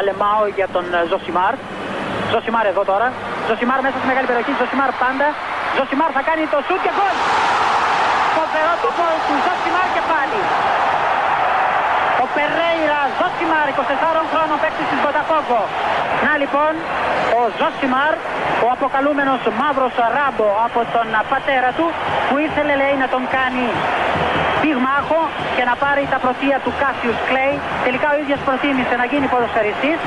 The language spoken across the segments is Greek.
Αλεμάω για τον ε, Ζωσιμάρ. Ζωσιμάρ εδώ τώρα. Ζωσιμάρ μέσα στη μεγάλη περιοχή. Ζωσιμάρ πάντα. Ζωσιμάρ θα κάνει το σουτ και γκολ. Φοβερό το γκολ του Ζωσιμάρ και πάλι. Ο Περέιρα Ζωσιμάρ, 24 χρόνο παίκτη της Βοτακόγκο. Να λοιπόν, ο Ζωσιμάρ, ο αποκαλούμενος μαύρος ράμπο από τον πατέρα του, που ήθελε λέει να τον κάνει πυγμάχο και να πάρει τα προτεία του Κάσιους Κλέη. Τελικά ο ίδιος προτίμησε να γίνει ποδοσφαιριστής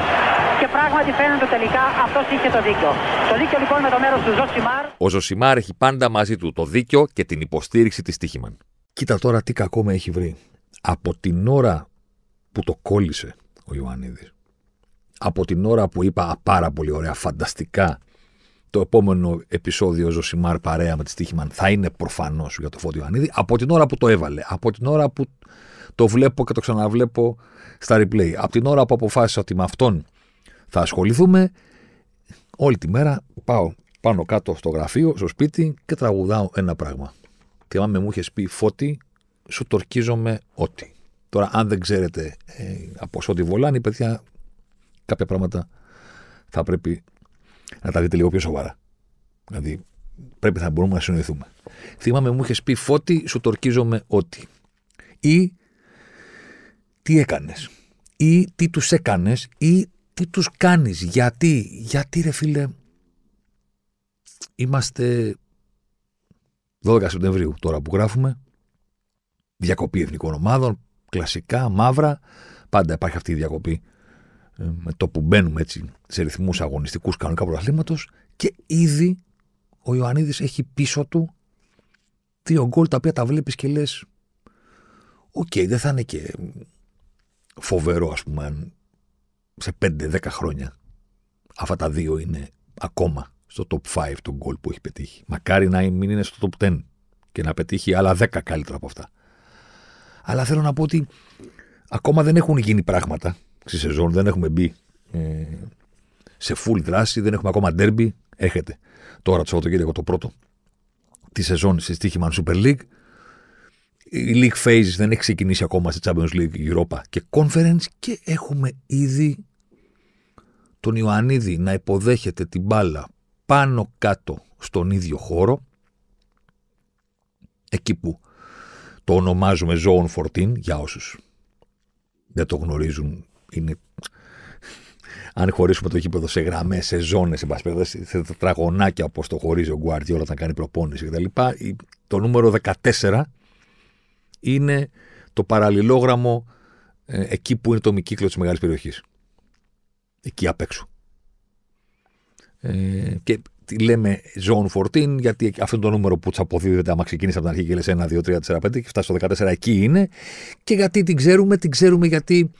και πράγματι φαίνεται τελικά αυτός είχε το δίκιο. Το δίκιο λοιπόν με το μέρος του Ζωσιμάρ. Ο Ζωσιμάρ έχει πάντα μαζί του το δίκιο και την υποστήριξη της Τύχημαν. Κοίτα τώρα τι κακό με έχει βρει. Από την ώρα που το κόλλησε ο Ιωαννίδης, από την ώρα που είπα πάρα πολύ ωραία, φανταστικά το επόμενο επεισόδιο Ζωσιμάρ παρέα με τη Στίχημαν θα είναι προφανώς για το Φώτιο Ανίδη. από την ώρα που το έβαλε, από την ώρα που το βλέπω και το ξαναβλέπω στα replay, από την ώρα που αποφάσισα ότι με αυτόν θα ασχοληθούμε, όλη τη μέρα πάω πάνω κάτω στο γραφείο, στο σπίτι και τραγουδάω ένα πράγμα. Θυμάμαι μου είχες πει Φώτη, σου τορκίζομαι ότι. Τώρα, αν δεν ξέρετε ε, από Σόντι Βολάνη, παιδιά, κάποια πράγματα θα πρέπει να τα δείτε λίγο πιο σοβαρά. Δηλαδή, πρέπει να μπορούμε να συνοηθούμε. Θυμάμαι, μου είχες πει φώτη, σου τορκίζομαι ότι. Ή τι έκανες. Ή τι τους έκανες. Ή τι τους κάνεις. Γιατί, γιατί ρε φίλε. Είμαστε 12 Σεπτεμβρίου τώρα που γράφουμε. Διακοπή εθνικών ομάδων. Κλασικά, μαύρα. Πάντα υπάρχει αυτή η διακοπή ε, με το που μπαίνουμε έτσι σε ρυθμούς αγωνιστικούς κανονικά πρωταθλήματος και ήδη ο Ιωαννίδης έχει πίσω του δύο γκολ τα οποία τα βλέπεις και λες οκ, δεν θα είναι και φοβερό ας πούμε αν σε 5-10 χρόνια αυτά τα δύο είναι ακόμα στο top 5 το γκολ που έχει πετύχει. Μακάρι να μην είναι στο top 10 και να πετύχει άλλα 10 καλύτερα από αυτά. Αλλά θέλω να πω ότι ακόμα δεν έχουν γίνει πράγματα στη σεζόν. Δεν έχουμε μπει ε, σε full δράση, δεν έχουμε ακόμα derby Έχετε τώρα το Σαββατοκύριακο το πρώτο της σεζόν στη στοίχημα Super League. Η League Phase δεν έχει ξεκινήσει ακόμα σε Champions League, Europa και Conference και έχουμε ήδη τον Ιωαννίδη να υποδέχεται την μπάλα πάνω κάτω στον ίδιο χώρο εκεί που το ονομάζουμε Zone 14 για όσους δεν το γνωρίζουν είναι αν χωρίσουμε το γήπεδο σε γραμμές, σε ζώνες, σε σε τετραγωνάκια όπως το χωρίζει ο Γκουαρτιόλα όταν κάνει προπόνηση κτλ. Το νούμερο 14 είναι το παραλληλόγραμμο ε, εκεί που είναι το μη κύκλο της μεγάλης περιοχής. Εκεί απ' έξω. Ε, και τη λέμε zone 14, γιατί αυτό είναι το νούμερο που τσαποδίδεται αποδίδεται άμα ξεκίνησε από την αρχή και λες 1, 2, 3, 4, 5 και φτάσει στο 14, εκεί είναι. Και γιατί την ξέρουμε, την ξέρουμε γιατί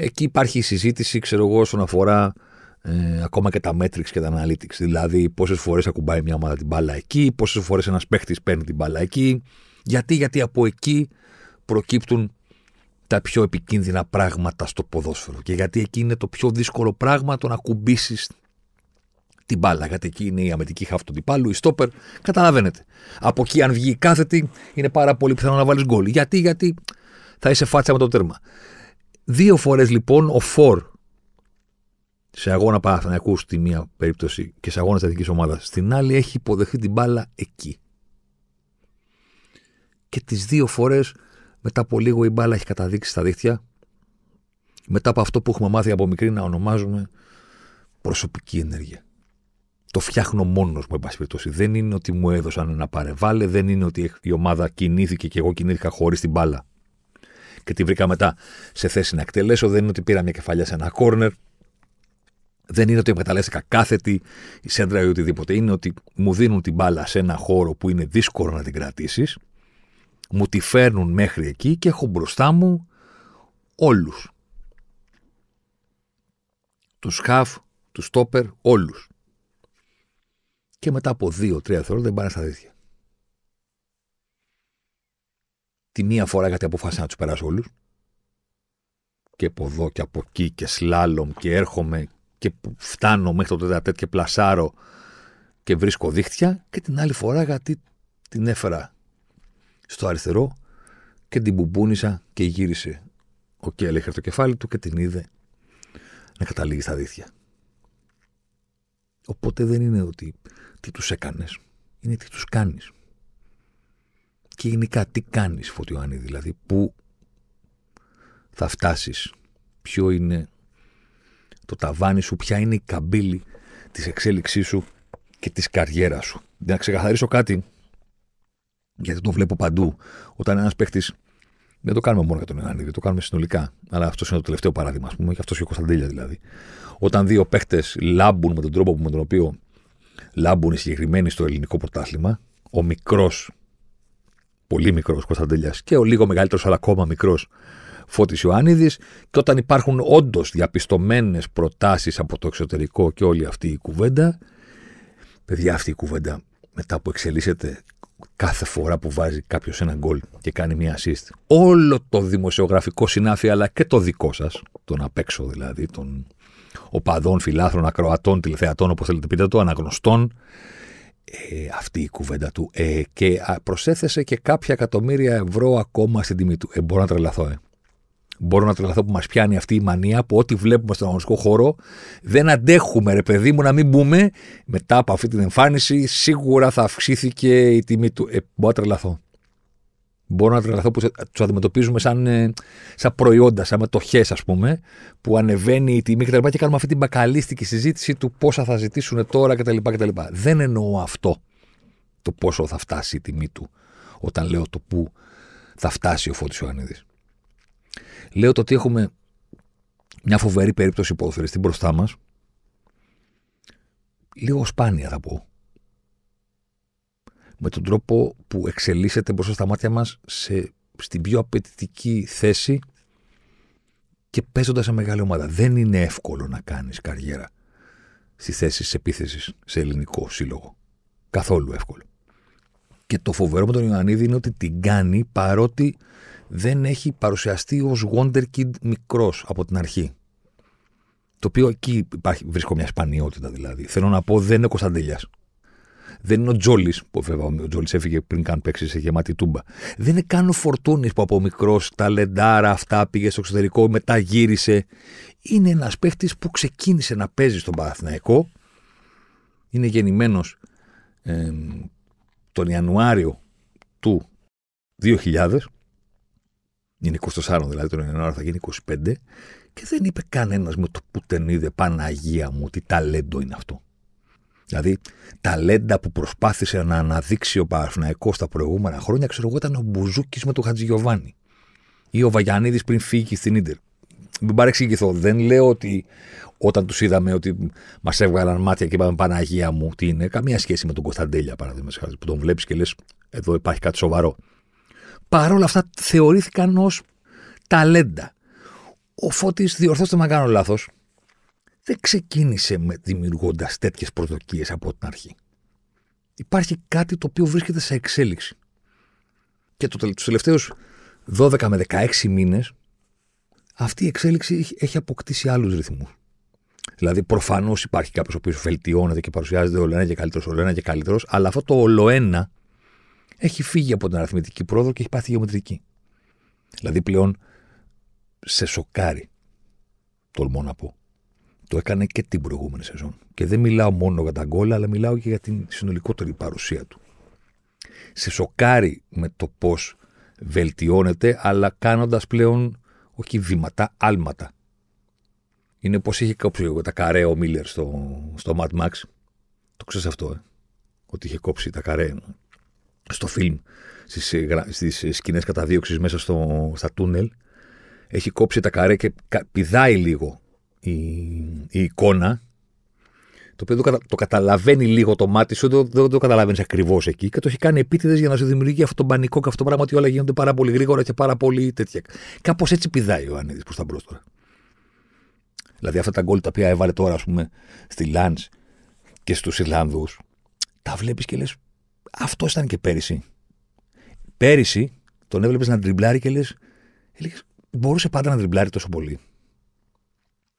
Εκεί υπάρχει η συζήτηση, ξέρω εγώ, όσον αφορά ε, ακόμα και τα metrics και τα analytics. Δηλαδή, πόσες φορές ακουμπάει μια ομάδα την μπάλα εκεί, πόσες φορές ένας παίχτης παίρνει την μπάλα εκεί. Γιατί, γιατί από εκεί προκύπτουν τα πιο επικίνδυνα πράγματα στο ποδόσφαιρο. Και γιατί εκεί είναι το πιο δύσκολο πράγμα το να κουμπίσει την μπάλα. Γιατί εκεί είναι η αμυντική χάφη του αντιπάλου, η στόπερ. Καταλαβαίνετε. Από εκεί, αν βγει κάθετη, είναι πάρα πολύ πιθανό να βάλεις γκολ. Γιατί, γιατί θα είσαι φάτσα με το τέρμα. Δύο φορές λοιπόν ο Φορ σε αγώνα Παναθανιακού στη μία περίπτωση και σε αγώνα εθνική ομάδας στην άλλη έχει υποδεχθεί την μπάλα εκεί. Και τις δύο φορές μετά από λίγο η μπάλα έχει καταδείξει στα δίχτυα. Μετά από αυτό που έχουμε μάθει από μικρή να ονομάζουμε προσωπική ενέργεια. Το φτιάχνω μόνος μου, εν πάση Δεν είναι ότι μου έδωσαν ένα παρεβάλλε, δεν είναι ότι η ομάδα κινήθηκε και εγώ κινήθηκα χωρίς την μπάλα και τη βρήκα μετά σε θέση να εκτελέσω. Δεν είναι ότι πήρα μια κεφαλιά σε ένα κόρνερ. Δεν είναι ότι εκμεταλλεύτηκα κάθετη η σέντρα ή οτιδήποτε. Είναι ότι μου δίνουν την μπάλα σε ένα χώρο που είναι δύσκολο να την κρατήσεις, μου τη φέρνουν μέχρι εκεί και έχω μπροστά μου όλους. Τους χαφ, τους τόπερ, όλους. Και μετά από δύο-τρία θεωρώ δεν πάνε στα δίχτυα. τη μία φορά γιατί αποφάσισα να τους περάσω όλους. Και από εδώ και από εκεί και σλάλομ και έρχομαι και φτάνω μέχρι το τέταρτο και πλασάρω και βρίσκω δίχτυα. Και την άλλη φορά γιατί την έφερα στο αριστερό και την μπουμπούνισα και γύρισε ο Κέλεχερ το κεφάλι του και την είδε να καταλήγει στα δίχτυα. Οπότε δεν είναι ότι τι τους έκανες, είναι τι τους κάνεις και γενικά τι κάνεις Φωτιωάννη δηλαδή, πού θα φτάσεις, ποιο είναι το ταβάνι σου, ποια είναι η καμπύλη της εξέλιξής σου και της καριέρας σου. Για να ξεκαθαρίσω κάτι, γιατί το βλέπω παντού, όταν ένας παίχτης δεν το κάνουμε μόνο για τον Ιωάννη, το κάνουμε συνολικά. Αλλά αυτό είναι το τελευταίο παράδειγμα, ας πούμε, και αυτό και ο Κωνσταντέλια δηλαδή. Όταν δύο παίχτες λάμπουν με τον τρόπο με τον οποίο λάμπουν οι συγκεκριμένοι στο ελληνικό πρωτάθλημα, ο μικρός πολύ μικρός Κωνσταντέλια και ο λίγο μεγαλύτερος, αλλά ακόμα μικρός Φώτης Ιωάννιδη. Και όταν υπάρχουν όντως διαπιστωμένες προτάσεις από το εξωτερικό και όλη αυτή η κουβέντα, παιδιά, αυτή η κουβέντα μετά που εξελίσσεται κάθε φορά που βάζει κάποιος ένα γκολ και κάνει μια assist. Όλο το δημοσιογραφικό συνάφι, αλλά και το δικό σας, τον απ' έξω δηλαδή, των οπαδών, φιλάθρων, ακροατών, τηλεθεατών, όπως θέλετε πείτε το, αναγνωστών, ε, αυτή η κουβέντα του ε, και προσέθεσε και κάποια εκατομμύρια ευρώ ακόμα στην τιμή του. Ε, μπορώ να τρελαθώ, ε. Μπορώ να τρελαθώ που μας πιάνει αυτή η μανία που ό,τι βλέπουμε στον αγωνιστικό χώρο δεν αντέχουμε, ρε παιδί μου, να μην μπούμε. Μετά από αυτή την εμφάνιση, σίγουρα θα αυξήθηκε η τιμή του. Ε, μπορώ να τρελαθώ. Μπορώ να τρελαθώ που τους αντιμετωπίζουμε σαν, ε, σαν προϊόντα, σαν μετοχές, ας πούμε, που ανεβαίνει η τιμή κτλ. Και, και κάνουμε αυτή την μπακαλίστικη συζήτηση του πόσα θα ζητήσουν τώρα κτλ. Δεν εννοώ αυτό το πόσο θα φτάσει η τιμή του όταν λέω το πού θα φτάσει ο Φώτης Ιωαννίδης. Λέω το ότι έχουμε μια φοβερή περίπτωση ποδοσφαιριστή μπροστά μας. Λίγο σπάνια θα πω με τον τρόπο που εξελίσσεται μπροστά στα μάτια μας σε, στην πιο απαιτητική θέση και παίζοντας σε μεγάλη ομάδα. Δεν είναι εύκολο να κάνεις καριέρα στη θέση της επίθεσης σε ελληνικό σύλλογο. Καθόλου εύκολο. Και το φοβερό με τον Ιωαννίδη είναι ότι την κάνει παρότι δεν έχει παρουσιαστεί ως Wonderkid μικρός από την αρχή. Το οποίο εκεί υπάρχει, βρίσκω μια σπανιότητα δηλαδή. Θέλω να πω, δεν είναι ο Κωνσταντέλια. Δεν είναι ο Τζόλης, που βέβαια ο Τζόλης έφυγε πριν καν παίξει σε γεμάτη τούμπα. Δεν είναι καν ο Φορτούνης που από μικρός ταλεντάρα αυτά πήγε στο εξωτερικό, μετά γύρισε. Είναι ένας παίχτης που ξεκίνησε να παίζει στον Παναθηναϊκό. Είναι γεννημένος τον Ιανουάριο του 2000. Είναι 24 δηλαδή τον Ιανουάριο θα γίνει 25. Και δεν είπε κανένας μου το πουτενίδε, Παναγία μου τι ταλέντο είναι αυτό. Δηλαδή, ταλέντα που προσπάθησε να αναδείξει ο Παναθυναϊκό τα προηγούμενα χρόνια, ξέρω εγώ, ήταν ο Μπουζούκης με τον Χατζηγιοβάνι. ή ο Βαγιανίδης πριν φύγει στην ντερ. Μην παρεξηγηθώ. Δεν λέω ότι όταν τους είδαμε ότι μας έβγαλαν μάτια και είπαμε Παναγία μου, τι είναι. Καμία σχέση με τον Κωνσταντέλια, χάρη, που τον βλέπεις και λες, εδώ υπάρχει κάτι σοβαρό. Παρ' όλα αυτά θεωρήθηκαν ως ταλέντα. Ο Φώτης, διορθώστε με αν κάνω λάθος, δεν ξεκίνησε με δημιουργώντας τέτοιες προσδοκίες από την αρχή. Υπάρχει κάτι το οποίο βρίσκεται σε εξέλιξη. Και το, τους τελευταίους 12 με 16 μήνες, αυτή η εξέλιξη έχει αποκτήσει άλλους ρυθμούς. Δηλαδή, προφανώς υπάρχει κάποιος ο οποίος βελτιώνεται και παρουσιάζεται όλο ένα και καλύτερος, όλο ένα και καλύτερος, αλλά αυτό το ολοένα έχει φύγει από την αριθμητική πρόοδο και έχει πάθει γεωμετρική. Δηλαδή, πλέον σε σοκάρει, τολμώ να πω, το έκανε και την προηγούμενη σεζόν. Και δεν μιλάω μόνο για τα γκολ, αλλά μιλάω και για την συνολικότερη παρουσία του. Σε σοκάρει με το πώς βελτιώνεται, αλλά κάνοντας πλέον όχι βήματα, άλματα. Είναι πώς είχε κόψει τα καρέ ο Μίλλερ στο, στο Mad Max. Το ξέρεις αυτό, ε? ότι είχε κόψει τα καρέ στο φιλμ, στις, ε, στις ε, σκηνές καταδίωξης μέσα στο, στα τούνελ. Έχει κόψει τα καρέ και πηδάει λίγο η, η εικόνα, το οποίο το, καταλαβαίνει λίγο το μάτι σου, δεν το, το καταλαβαίνεις ακριβώς εκεί και το έχει κάνει επίτηδες για να σου δημιουργεί αυτό το πανικό και αυτό το πράγμα ότι όλα γίνονται πάρα πολύ γρήγορα και πάρα πολύ τέτοια. Κάπως έτσι πηδάει ο Ανίδη προ τα μπρος τώρα. Δηλαδή αυτά τα γκολ τα οποία έβαλε τώρα, ας πούμε, στη Λάντ και στους Ιρλανδούς, τα βλέπεις και λες. Αυτό ήταν και πέρυσι. Πέρυσι τον έβλεπες να τριμπλάρει και λες. Μπορούσε πάντα να τριμπλάρει τόσο πολύ.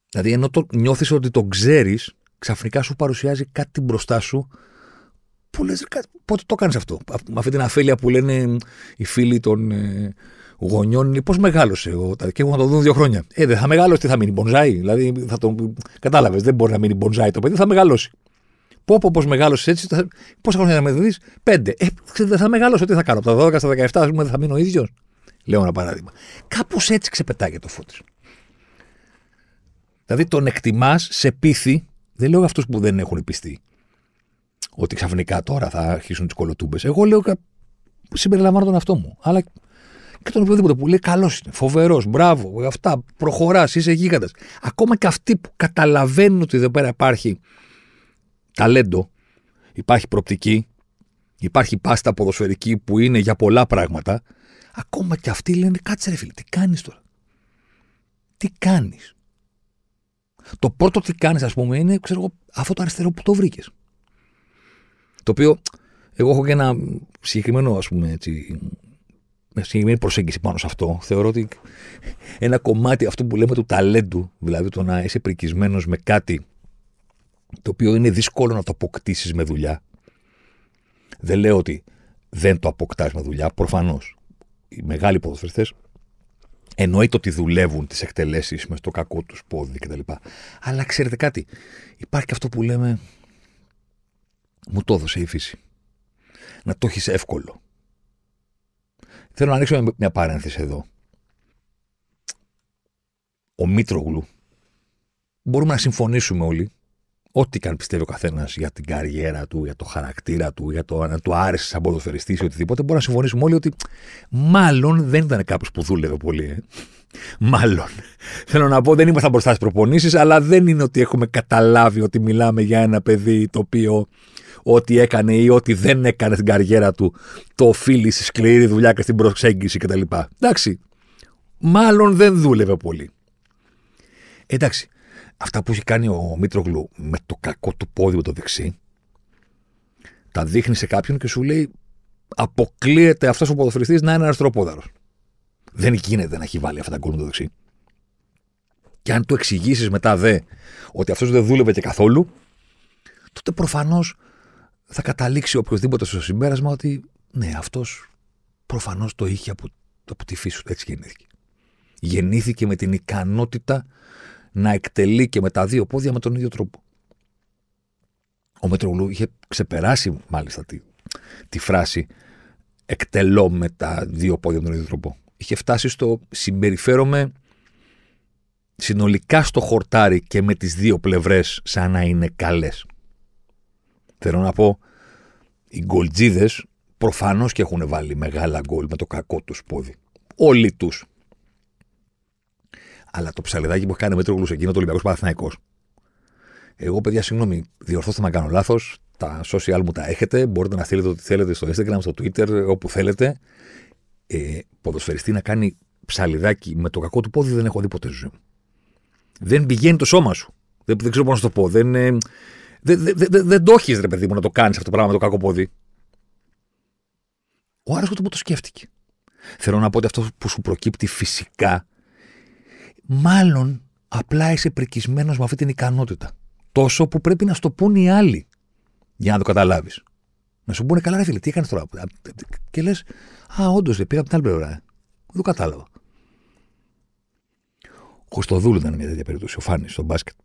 Δηλαδή, ενώ το νιώθεις ότι το ξέρεις, ξαφνικά σου παρουσιάζει κάτι μπροστά σου που λες, πότε το κάνεις αυτό. Με αυτή την αφέλεια που λένε οι φίλοι των ε, γονιών, πώς μεγάλωσε εγώ, και εγώ να το δουν δύο χρόνια. Ε, δεν θα μεγαλώσει, τι θα μείνει, Μπονζάι. Δηλαδή, θα τον... κατάλαβες, δεν μπορεί να μείνει Μπονζάι το παιδί, θα μεγαλώσει. Πω, πω, πώς μεγάλωσε έτσι, θα... πόσα χρόνια θα με δει, Πέντε. Ε, δεν θα μεγάλωσε, τι θα κάνω. Από τα 12 στα 17, ας πούμε, θα μείνω ίδιος. Λέω ένα παράδειγμα. Κάπως έτσι ξεπετάγεται το φώτι. Δηλαδή τον εκτιμάς σε πίθη. Δεν λέω αυτούς που δεν έχουν πιστεί. Ότι ξαφνικά τώρα θα αρχίσουν τις κολοτούμπες. Εγώ λέω συμπεριλαμβάνω τον αυτό μου. Αλλά και τον οποιοδήποτε που λέει καλός είναι, φοβερός, μπράβο, αυτά, προχωράς, είσαι γίγαντας. Ακόμα και αυτοί που καταλαβαίνουν ότι εδώ πέρα υπάρχει ταλέντο, υπάρχει προπτική, υπάρχει πάστα ποδοσφαιρική που είναι για πολλά πράγματα, ακόμα και αυτοί λένε κάτσε ρε φίλε, τι κάνεις τώρα. Τι κάνεις, το πρώτο τι κάνεις, ας πούμε, είναι ξέρω αυτό το αριστερό που το βρήκες. Το οποίο εγώ έχω και ένα συγκεκριμένο, ας πούμε, έτσι, μια συγκεκριμένη προσέγγιση πάνω σε αυτό. Θεωρώ ότι ένα κομμάτι αυτού που λέμε του ταλέντου, δηλαδή το να είσαι πρικισμένος με κάτι το οποίο είναι δύσκολο να το αποκτήσεις με δουλειά. Δεν λέω ότι δεν το αποκτάς με δουλειά, προφανώς. Οι μεγάλοι ποδοσφαιριστές Εννοείται ότι δουλεύουν τις εκτελέσεις μες το κακό τους πόδι κτλ. Αλλά ξέρετε κάτι, υπάρχει αυτό που λέμε. Μου το έδωσε η φύση. Να το έχεις εύκολο. Θέλω να ανοίξω μια παρένθεση εδώ. Ο Μήτρογλου. Μπορούμε να συμφωνήσουμε όλοι ό,τι καν πιστεύει ο καθένας για την καριέρα του, για το χαρακτήρα του, για το αν του άρεσε σαν ποδοσφαιριστής ή οτιδήποτε, μπορούμε να συμφωνήσουμε όλοι ότι μάλλον δεν ήταν κάποιος που δούλευε πολύ. Ε. Μάλλον. Θέλω να πω, δεν ήμασταν μπροστά στις προπονήσεις, αλλά δεν είναι ότι έχουμε καταλάβει ότι μιλάμε για ένα παιδί το οποίο ό,τι έκανε ή ό,τι δεν έκανε στην καριέρα του το οφείλει στη σκληρή δουλειά και στην προσέγγιση κτλ. Εντάξει. Μάλλον δεν δούλευε πολύ. Εντάξει αυτά που έχει κάνει ο Μήτρογλου με το κακό του πόδι με το δεξί, τα δείχνει σε κάποιον και σου λέει αποκλείεται αυτός ο ποδοσφαιριστής να είναι αριστεροπόδαρος. Δεν γίνεται να έχει βάλει αυτά τα γκολ με το δεξί. Και αν του εξηγήσεις μετά δε ότι αυτός δεν δούλευε και καθόλου, τότε προφανώς θα καταλήξει οποιοδήποτε στο συμπέρασμα ότι ναι, αυτός προφανώς το είχε από, από τη φύση του. Έτσι γεννήθηκε. Γεννήθηκε με την ικανότητα να εκτελεί και με τα δύο πόδια με τον ίδιο τρόπο. Ο Μετρογλου είχε ξεπεράσει μάλιστα τη, τη φράση εκτελώ με τα δύο πόδια με τον ίδιο τρόπο. Είχε φτάσει στο συμπεριφέρομαι συνολικά στο χορτάρι και με τις δύο πλευρές σαν να είναι καλές. Θέλω να πω, οι γκολτζίδες προφανώς και έχουν βάλει μεγάλα γκολ με το κακό τους πόδι. Όλοι τους, αλλά το ψαλιδάκι που έχει κάνει ο Μήτρογλου εκείνο το Ολυμπιακός Παναθηναϊκός. Εγώ, παιδιά, συγγνώμη, διορθώστε να κάνω λάθος. Τα social μου τα έχετε. Μπορείτε να στείλετε ό,τι θέλετε στο Instagram, στο Twitter, όπου θέλετε. Ε, ποδοσφαιριστή να κάνει ψαλιδάκι με το κακό του πόδι δεν έχω δει ποτέ ζωή μου. Δεν πηγαίνει το σώμα σου. Δεν, δεν ξέρω πώς να το πω. Δεν, ε, δε, δε, δεν το έχεις, ρε παιδί μου, να το κάνεις αυτό το πράγμα με το κακό πόδι. Ο Άρης το σκέφτηκε. Θέλω να πω ότι αυτό που σου προκύπτει φυσικά μάλλον απλά είσαι πρικισμένος με αυτή την ικανότητα. Τόσο που πρέπει να στο πούν οι άλλοι για να το καταλάβεις. Να σου πούνε καλά, ρε φίλε, τι έκανες τώρα. Και λες, Α, όντως, πήγα από την άλλη πλευρά. Ε. Δεν το κατάλαβα. Ο Χωστοδούλου ήταν μια τέτοια περίπτωση, ο Φάνης, στο μπάσκετ.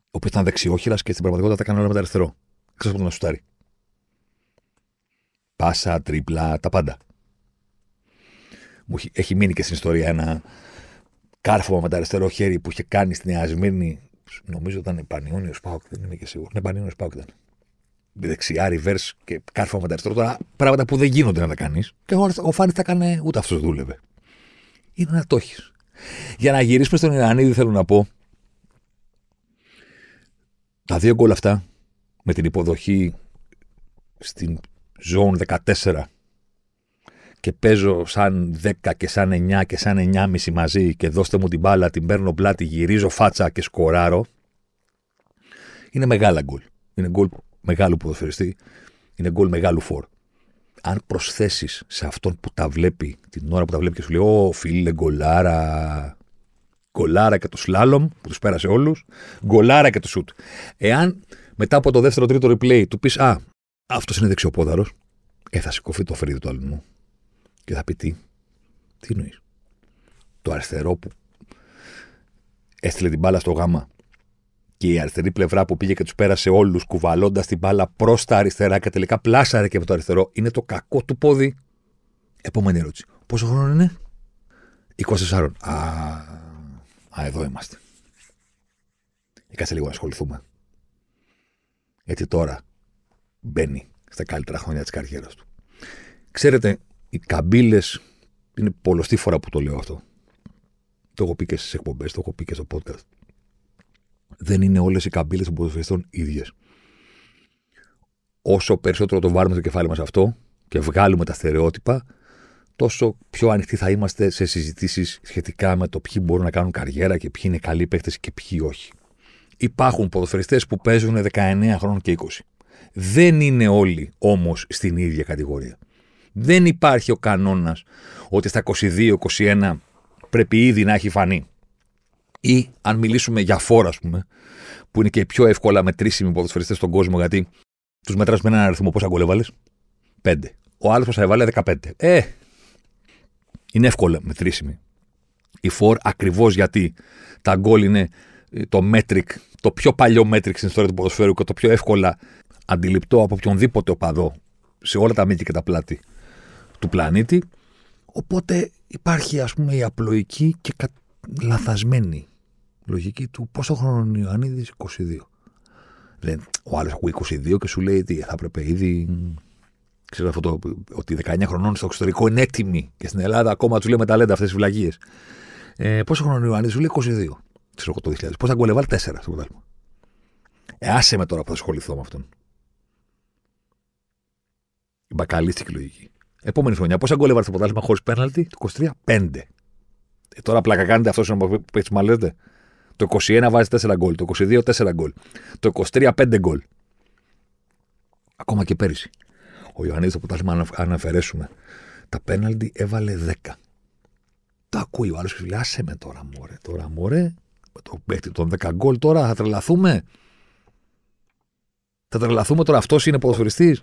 Ο οποίος ήταν δεξιόχειρα και στην πραγματικότητα τα έκανε όλα με τα αριστερό. Εκτός από τον Ασουτάρι. Πάσα, τρίπλα, τα πάντα. Μου έχει, έχει μείνει και στην ιστορία ένα κάρφωμα με το αριστερό χέρι που είχε κάνει στην Νέα Νομίζω ήταν Πανιόνιος Πάοκ, δεν είμαι και σίγουρος. Ναι, Πανιόνιος Πάοκ ήταν. Δεξιά, reverse και κάρφωμα με τα αριστερό. Τώρα πράγματα που δεν γίνονται να τα κάνεις. Και ο, Φάνης τα έκανε, ούτε αυτός δούλευε. Είναι να το έχεις. Για να γυρίσουμε στον Ιωαννίδη, θέλω να πω. Τα δύο γκολ αυτά με την υποδοχή στην ζώνη 14 και παίζω σαν 10 και σαν 9 και σαν 9,5 μαζί και δώστε μου την μπάλα, την παίρνω πλάτη, γυρίζω φάτσα και σκοράρω. Είναι μεγάλα γκολ. Είναι γκολ μεγάλου ποδοσφαιριστή. Είναι γκολ μεγάλου φόρ. Αν προσθέσεις σε αυτόν που τα βλέπει, την ώρα που τα βλέπει και σου λέει: Ω φίλε, γκολάρα. Γκολάρα και το σλάλομ που τους πέρασε όλους. Γκολάρα και το σουτ. Εάν μετά από το δεύτερο-τρίτο replay του πεις: Α, αυτός είναι δεξιοπόδαρος. Ε, θα σηκωθεί το φρύδι του αλλού. Και θα πει τι. Τι εννοείς. Το αριστερό που έστειλε την μπάλα στο γάμα και η αριστερή πλευρά που πήγε και τους πέρασε όλους κουβαλώντας την μπάλα προς τα αριστερά και τελικά πλάσαρε και από το αριστερό. Είναι το κακό του πόδι. Επόμενη ερώτηση. Πόσο χρόνο είναι? 24. Α, α εδώ είμαστε. Και ε, κάτσε λίγο να ασχοληθούμε. Γιατί τώρα μπαίνει στα καλύτερα χρόνια της καριέρας του. Ξέρετε, οι καμπύλες. Είναι πολλωστή φορά που το λέω αυτό. Το έχω πει και στις εκπομπές, το έχω πει και στο podcast. Δεν είναι όλες οι καμπύλες των ποδοσφαιριστών ίδιες. Όσο περισσότερο το βάρουμε το κεφάλι μας αυτό και βγάλουμε τα στερεότυπα, τόσο πιο ανοιχτοί θα είμαστε σε συζητήσεις σχετικά με το ποιοι μπορούν να κάνουν καριέρα και ποιοι είναι καλοί παίχτε και ποιοι όχι. Υπάρχουν ποδοσφαιριστές που παίζουν 19 χρόνων και 20. Δεν είναι όλοι όμως στην ίδια κατηγορία. Δεν υπάρχει ο κανόνας ότι στα 22-21 πρέπει ήδη να έχει φανεί. Ή αν μιλήσουμε για φόρα, ας πούμε, που είναι και η πιο εύκολα μετρήσιμοι ποδοσφαιριστές στον κόσμο, γιατί τους μετράς με έναν αριθμό πόσα γκολ έβαλες. 5. Ο άλλο θα έβαλε 15. Ε, είναι εύκολα μετρήσιμη. Η φόρ ακριβώς γιατί τα γκολ είναι ε, το μέτρικ, το πιο παλιό metric στην ιστορία του ποδοσφαίρου και το πιο εύκολα αντιληπτό από οποιονδήποτε οπαδό σε όλα τα μήκη και τα πλάτη του πλανήτη. Οπότε υπάρχει ας πούμε η απλοϊκή και κα... λαθασμένη λογική του πόσο χρόνο είναι ο Ιωαννίδης 22. Δεν, ο άλλος ακούει 22 και σου λέει τι θα έπρεπε ήδη... Ξέρετε αυτό το, ότι 19 χρονών στο εξωτερικό είναι έτοιμοι και στην Ελλάδα ακόμα του λέμε ταλέντα αυτές τις βλαγίε. Ε, πόσο χρόνο είναι ο Ιωάννη, σου λέει 22. Ξέρω το 2000. Πώς θα βάλει 4 στο ποτάμι. Ε, άσε με τώρα που θα ασχοληθώ με αυτόν. Μπακαλίστικη λογική. Επόμενη χρονιά. Πόσα γκολ έβαλε στο ποτάλισμα χωρίς πέναλτι, το 23, 5. Ε, τώρα πλάκα κάνετε αυτό που έχει λέτε. Το 21 βάζει 4 γκολ, το 22 4 γκολ, το 23 5 γκολ. Ακόμα και πέρυσι. Ο Ιωαννίδης στο ποτάλισμα, αν αφαιρέσουμε τα πέναλτι, έβαλε 10. Το ακούει ο άλλος και λέει, άσε με τώρα, μωρέ. Τώρα, μωρέ, με το παίχτη των 10 γκολ τώρα θα τρελαθούμε. Θα τρελαθούμε τώρα, αυτός είναι ποδοσφαιριστής.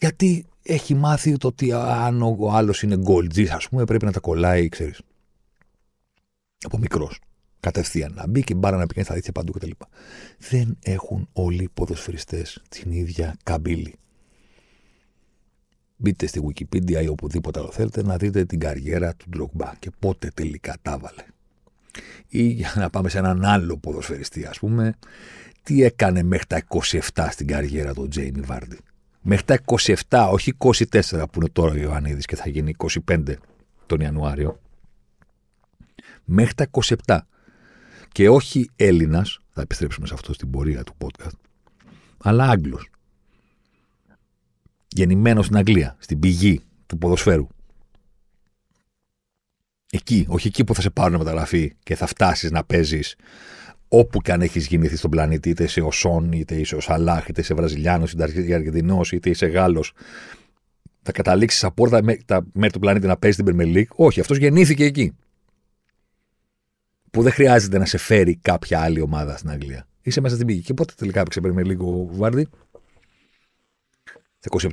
Γιατί έχει μάθει το ότι αν ο άλλος είναι γκολτζής, ας πούμε, πρέπει να τα κολλάει, ξέρεις. Από μικρός. Κατευθείαν να μπει και μπάρα να πηγαίνει στα δίχτυα παντού κτλ. Δεν έχουν όλοι οι ποδοσφαιριστές την ίδια καμπύλη. Μπείτε στη Wikipedia ή οπουδήποτε άλλο θέλετε να δείτε την καριέρα του Ντρογκμπά και πότε τελικά τα βάλε. Ή για να πάμε σε έναν άλλο ποδοσφαιριστή, ας πούμε, τι έκανε μέχρι τα 27 στην καριέρα του Τζέιμι Βάρντι μέχρι τα 27, όχι 24 που είναι τώρα ο Ιωαννίδης και θα γίνει 25 τον Ιανουάριο, μέχρι τα 27 και όχι Έλληνας, θα επιστρέψουμε σε αυτό στην πορεία του podcast, αλλά Άγγλος. Γεννημένος στην Αγγλία, στην πηγή του ποδοσφαίρου. Εκεί, όχι εκεί που θα σε πάρουν μεταγραφή και θα φτάσεις να παίζεις όπου και αν έχεις γεννηθεί στον πλανήτη, είτε είσαι ο Σόν, είτε είσαι ο Σαλάχ, είτε είσαι Βραζιλιάνος, είτε Αργεντινός, είτε είσαι Γάλλος, θα καταλήξεις από όλα τα μέρη του πλανήτη να παίζεις την Περμελίκ. Όχι, αυτός γεννήθηκε εκεί. Που δεν χρειάζεται να σε φέρει κάποια άλλη ομάδα στην Αγγλία. Είσαι μέσα στην πηγή. Και πότε τελικά έπαιξε η League ο Βάρδι.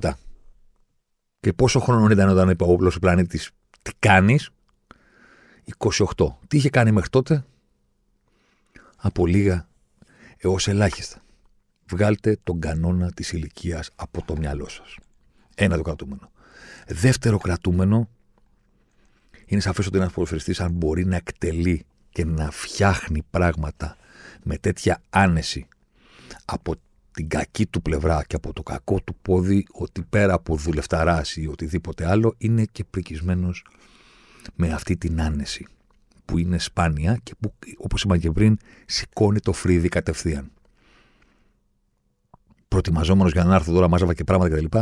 27. Και πόσο χρόνο ήταν όταν είπε ο πλανήτη, τι κάνεις. 28. Τι είχε κάνει μέχρι τότε, από λίγα έως ελάχιστα. Βγάλτε τον κανόνα της ηλικίας από το μυαλό σας. Ένα το κρατούμενο. Δεύτερο κρατούμενο, είναι σαφές ότι ένας ποδοσφαιριστής αν μπορεί να εκτελεί και να φτιάχνει πράγματα με τέτοια άνεση από την κακή του πλευρά και από το κακό του πόδι ότι πέρα από δουλευταράς ή οτιδήποτε άλλο είναι και πρικισμένος με αυτή την άνεση που είναι σπάνια και που, όπως είπα και πριν, σηκώνει το φρύδι κατευθείαν. Προετοιμαζόμενος για να έρθω τώρα, μάζαβα και πράγματα κτλ.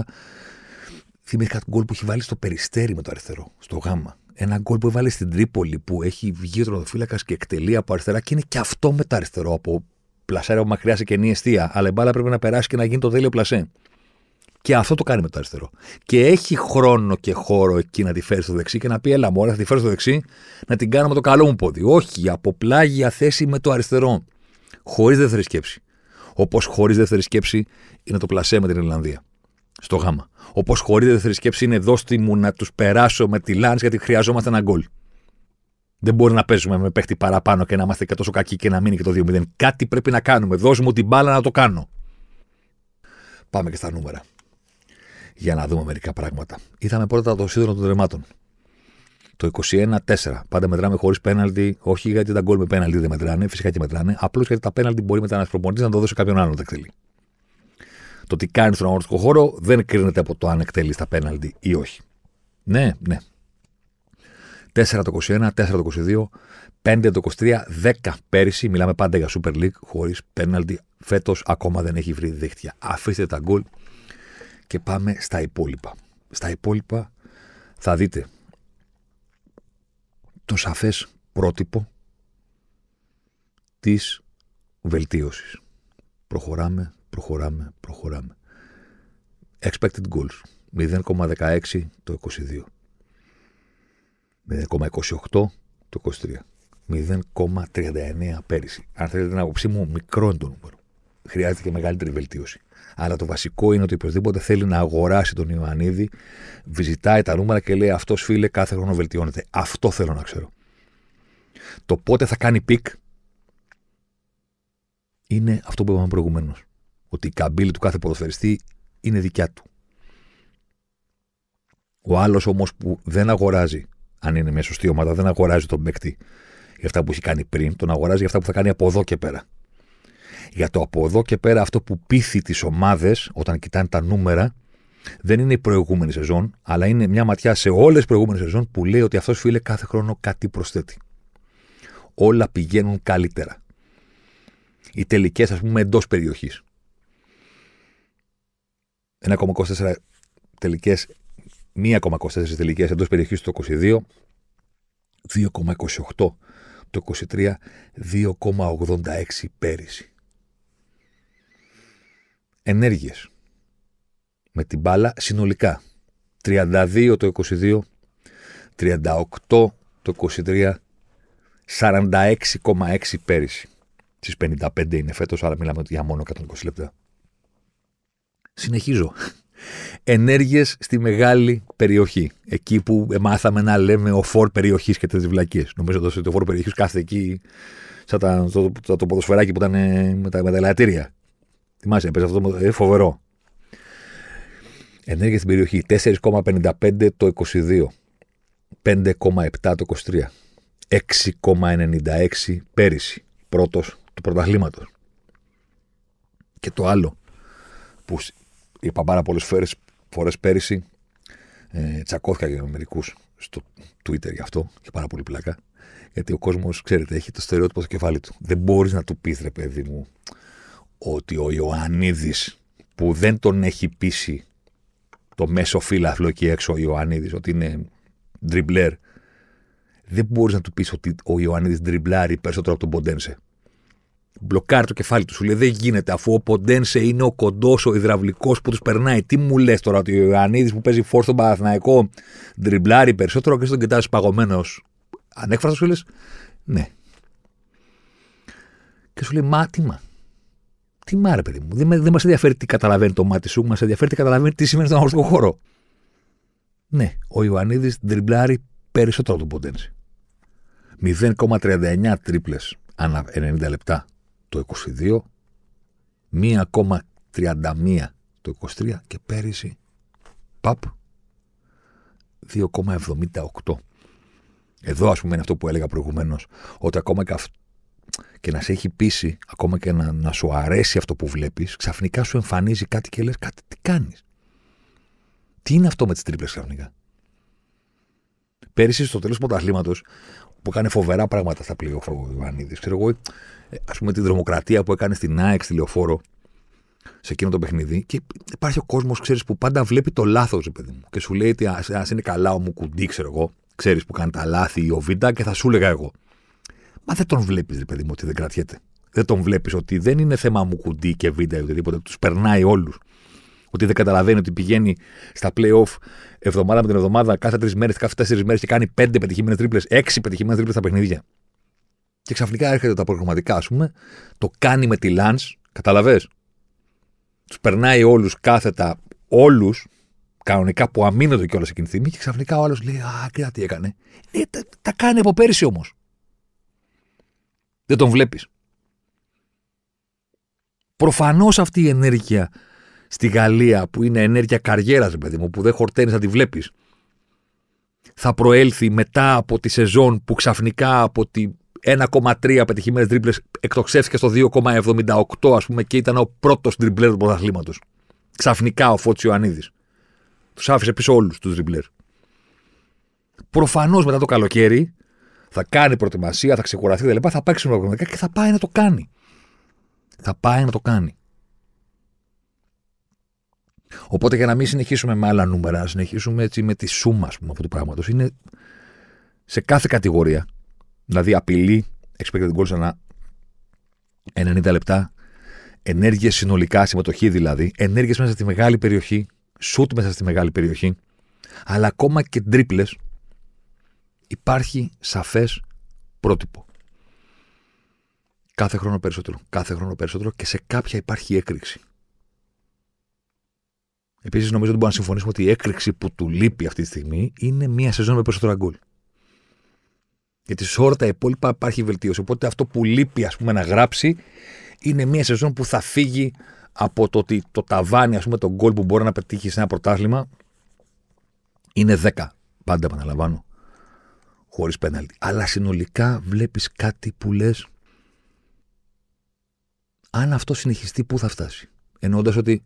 Θυμήθηκα τον γκολ που έχει βάλει στο περιστέρι με το αριστερό, στο γάμα. Ένα γκολ που βάλει στην Τρίπολη που έχει βγει ο τροδοφύλακα και εκτελεί από αριστερά και είναι και αυτό με τα αριστερό από πλασάρι που μακριά σε καινή αιστεία. Αλλά η μπάλα πρέπει να περάσει και να γίνει το τέλειο πλασέ. Και αυτό το κάνει με το αριστερό. Και έχει χρόνο και χώρο εκεί να τη φέρει στο δεξί και να πει: Ελά, μου θα τη φέρω στο δεξί να την κάνω με το καλό μου πόδι. Όχι, από πλάγια θέση με το αριστερό. Χωρίς δεύτερη σκέψη. Όπως χωρίς δεύτερη σκέψη είναι το πλασέ με την Ιρλανδία. Στο γάμα. Όπως χωρίς δεύτερη σκέψη είναι δώστη μου να τους περάσω με τη Λάντ γιατί χρειαζόμαστε ένα γκολ. Δεν μπορεί να παίζουμε με παίχτη παραπάνω και να είμαστε και τόσο κακοί και να μείνει και το 2-0. Κάτι πρέπει να κάνουμε. Δώσ' μου την μπάλα να το κάνω. Πάμε και στα νούμερα για να δούμε μερικά πράγματα. Είδαμε πρώτα το σύνδρομο των τρεμάτων. Το 21-4. Πάντα μετράμε χωρίς πέναλτι. Όχι γιατί τα γκολ με πέναλτι δεν μετράνε, φυσικά και μετράνε. Απλώς γιατί τα πέναλτι μπορεί μετά να προπονητής να το δώσει κάποιον άλλον όταν εκτελεί. Το τι κάνει στον αγροτικό χώρο δεν κρίνεται από το αν εκτελεί τα πέναλτι ή όχι. Ναι, ναι. 4 το 21, 4 το 22, 5 το 23, 10 πέρυσι. Μιλάμε πάντα για Super League χωρίς πέναλτι. Φέτος ακόμα δεν έχει βρει δίχτυα. Αφήστε τα γκολ και πάμε στα υπόλοιπα. Στα υπόλοιπα θα δείτε το σαφές πρότυπο της βελτίωσης. Προχωράμε, προχωράμε, προχωράμε. Expected goals. 0,16 το 22. 0,28 το 23. 0,39 πέρυσι. Αν θέλετε την άποψή μου, μικρό είναι το νούμερο. Χρειάζεται και μεγαλύτερη βελτίωση. Αλλά το βασικό είναι ότι οποιοδήποτε θέλει να αγοράσει τον Ιωαννίδη, ζητάει τα νούμερα και λέει Αυτός φίλε, κάθε χρόνο βελτιώνεται. Αυτό θέλω να ξέρω. Το πότε θα κάνει πικ είναι αυτό που είπαμε προηγουμένως. Ότι η καμπύλη του κάθε ποδοσφαιριστή είναι δικιά του. Ο άλλος όμως που δεν αγοράζει, αν είναι μια σωστή ομάδα, δεν αγοράζει τον παίκτη για αυτά που έχει κάνει πριν, τον αγοράζει για αυτά που θα κάνει από εδώ και πέρα. Για το από εδώ και πέρα αυτό που πείθει τις ομάδες όταν κοιτάνε τα νούμερα δεν είναι η προηγούμενη σεζόν, αλλά είναι μια ματιά σε όλες τις προηγούμενες σεζόν που λέει ότι αυτός φίλε κάθε χρόνο κάτι προσθέτει. Όλα πηγαίνουν καλύτερα. Οι τελικές, ας πούμε, εντός περιοχής. 1,24 τελικέ, 1,24 τελικές εντός περιοχής το 22, 2,28 το 23, 2,86 πέρυσι ενέργειες. Με την μπάλα συνολικά. 32 το 22, 38 το 23, 46,6 πέρυσι. Στις 55 είναι φέτος, άρα μιλάμε για μόνο 120 λεπτά. Συνεχίζω. Ενέργειες στη μεγάλη περιοχή. Εκεί που μάθαμε να λέμε ο φόρ περιοχής και τέτοιες βλακίες. Νομίζω ότι ο φόρ περιοχής κάθε εκεί σαν το, το, ποδοσφαιράκι που ήταν ε, με τα, με Θυμάσαι, παίζει αυτό, ε, φοβερό. Ενέργεια στην περιοχή, 4,55 το 22, 5,7 το 23, 6,96 πέρυσι, πρώτος του πρωταθλήματος. Και το άλλο που είπα πάρα πολλές φορές, πέρυσι, ε, τσακώθηκα για μερικούς στο Twitter γι' αυτό και πάρα πολύ πλάκα. Γιατί ο κόσμος, ξέρετε, έχει το στερεότυπο στο κεφάλι του. Δεν μπορείς να του πεις, ρε παιδί μου, ότι ο Ιωαννίδης που δεν τον έχει πείσει το μέσο φύλαθλο εκεί έξω ο Ιωαννίδης ότι είναι ντριμπλέρ δεν μπορείς να του πεις ότι ο Ιωαννίδης ντριμπλάρει περισσότερο από τον Ποντένσε. Μπλοκάρει το κεφάλι του. Σου λέει δεν γίνεται αφού ο Ποντένσε είναι ο κοντός, ο υδραυλικός που τους περνάει. Τι μου λες τώρα ότι ο Ιωαννίδης που παίζει φόρ στον Παναθηναϊκό ντριμπλάρει περισσότερο και στον κοιτάζεις παγωμένος. Ανέκφραστο σου λες. Ναι. Και σου λέει μάτιμα. Τι μάρε, παιδί μου. Δεν, δεν μας ενδιαφέρει τι καταλαβαίνει το μάτι σου, μας ενδιαφέρει τι καταλαβαίνει τι σημαίνει στον αγροτικό χώρο. Ναι, ο Ιωαννίδης τριμπλάρει περισσότερο τον Ποντένση. 0,39 τρίπλες ανά 90 λεπτά το 22, 1,31 το 23 και πέρυσι παπ 2,78. Εδώ, ας πούμε, είναι αυτό που έλεγα προηγουμένως, ότι ακόμα και αυτό και να σε έχει πείσει, ακόμα και να, να σου αρέσει αυτό που βλέπεις, ξαφνικά σου εμφανίζει κάτι και λες: Κάτι τι κάνεις. Τι είναι αυτό με τις τρίπλε ξαφνικά. Πέρυσι, στο τέλος του πρωταθλήματος, που έκανε φοβερά πράγματα στα πλοία ο Ιωαννίδης, ξέρω εγώ, ε, ας πούμε την δρομοκρατία που έκανε στην ΑΕΚ, στη λεωφόρο, σε εκείνο το παιχνίδι. Και υπάρχει ο κόσμος, ξέρεις, που πάντα βλέπει το λάθος, παιδί μου. Και σου λέει: Α είναι καλά ο μου κουντί, ξέρω εγώ, ξέρεις που κάνει τα λάθη ή ο Βίντα, και θα σου έλεγα εγώ. Μα δεν τον βλέπεις, ρε παιδί μου, ότι δεν κρατιέται. Δεν τον βλέπεις ότι δεν είναι θέμα μου κουντί και βίντεο ή οτιδήποτε. Τους περνάει όλους. Ότι δεν καταλαβαίνει ότι πηγαίνει στα playoff εβδομάδα με την εβδομάδα, κάθε τρεις μέρες, κάθε τέσσερις μέρες και κάνει πέντε πετυχημένες τρίπλες, έξι πετυχημένες τρίπλες στα παιχνίδια. Και ξαφνικά έρχεται τα προγραμματικά, ας πούμε, το κάνει με τη Λαν, καταλαβέ. Τους περνάει όλους κάθετα, όλους, κανονικά που αμήνονται κιόλας εκείνη τη στιγμή, και ξαφνικά ο άλλος λέει Α, κοίτα τι έκανε. Ναι, τα, τα κάνει από πέρσι όμως. Δεν τον βλέπεις. Προφανώς αυτή η ενέργεια στη Γαλλία που είναι ενέργεια καριέρας, παιδί μου, που δεν χορταίνεις να τη βλέπεις, θα προέλθει μετά από τη σεζόν που ξαφνικά από τη 1,3 πετυχημένε τρίπλε εκτοξεύτηκε στο 2,78 ας πούμε και ήταν ο πρώτος τριμπλέρ του πρωταθλήματος. Ξαφνικά ο Φώτσιο Ανίδη. Τους άφησε πίσω όλους τους τριμπλέρ. Προφανώς μετά το καλοκαίρι θα κάνει προετοιμασία, θα ξεκουραστεί κλπ. Θα παίξει πραγματικά και θα πάει να το κάνει. Θα πάει να το κάνει. Οπότε για να μην συνεχίσουμε με άλλα νούμερα, να συνεχίσουμε έτσι με τη σούμα πούμε, αυτού του πράγματος, είναι σε κάθε κατηγορία. Δηλαδή απειλή, expected goals ανά 90 λεπτά, ενέργειες συνολικά, συμμετοχή δηλαδή, ενέργειες μέσα στη μεγάλη περιοχή, σουτ μέσα στη μεγάλη περιοχή, αλλά ακόμα και τρίπλες, Υπάρχει σαφές πρότυπο. Κάθε χρόνο περισσότερο, κάθε χρόνο περισσότερο και σε κάποια υπάρχει έκρηξη. Επίσης, νομίζω ότι μπορούμε να συμφωνήσουμε ότι η έκρηξη που του λείπει αυτή τη στιγμή είναι μία σεζόν με περισσότερα γκολ. Γιατί σε όλα τα υπόλοιπα υπάρχει βελτίωση. Οπότε αυτό που λείπει, ας πούμε, να γράψει είναι μία σεζόν που θα φύγει από το ότι το ταβάνι, ας πούμε, το γκολ που μπορεί να πετύχει σε ένα πρωτάθλημα είναι 10. Πάντα επαναλαμβάνω χωρίς πέναλτι. Αλλά συνολικά βλέπεις κάτι που λες αν αυτό συνεχιστεί πού θα φτάσει. Εννοώντας ότι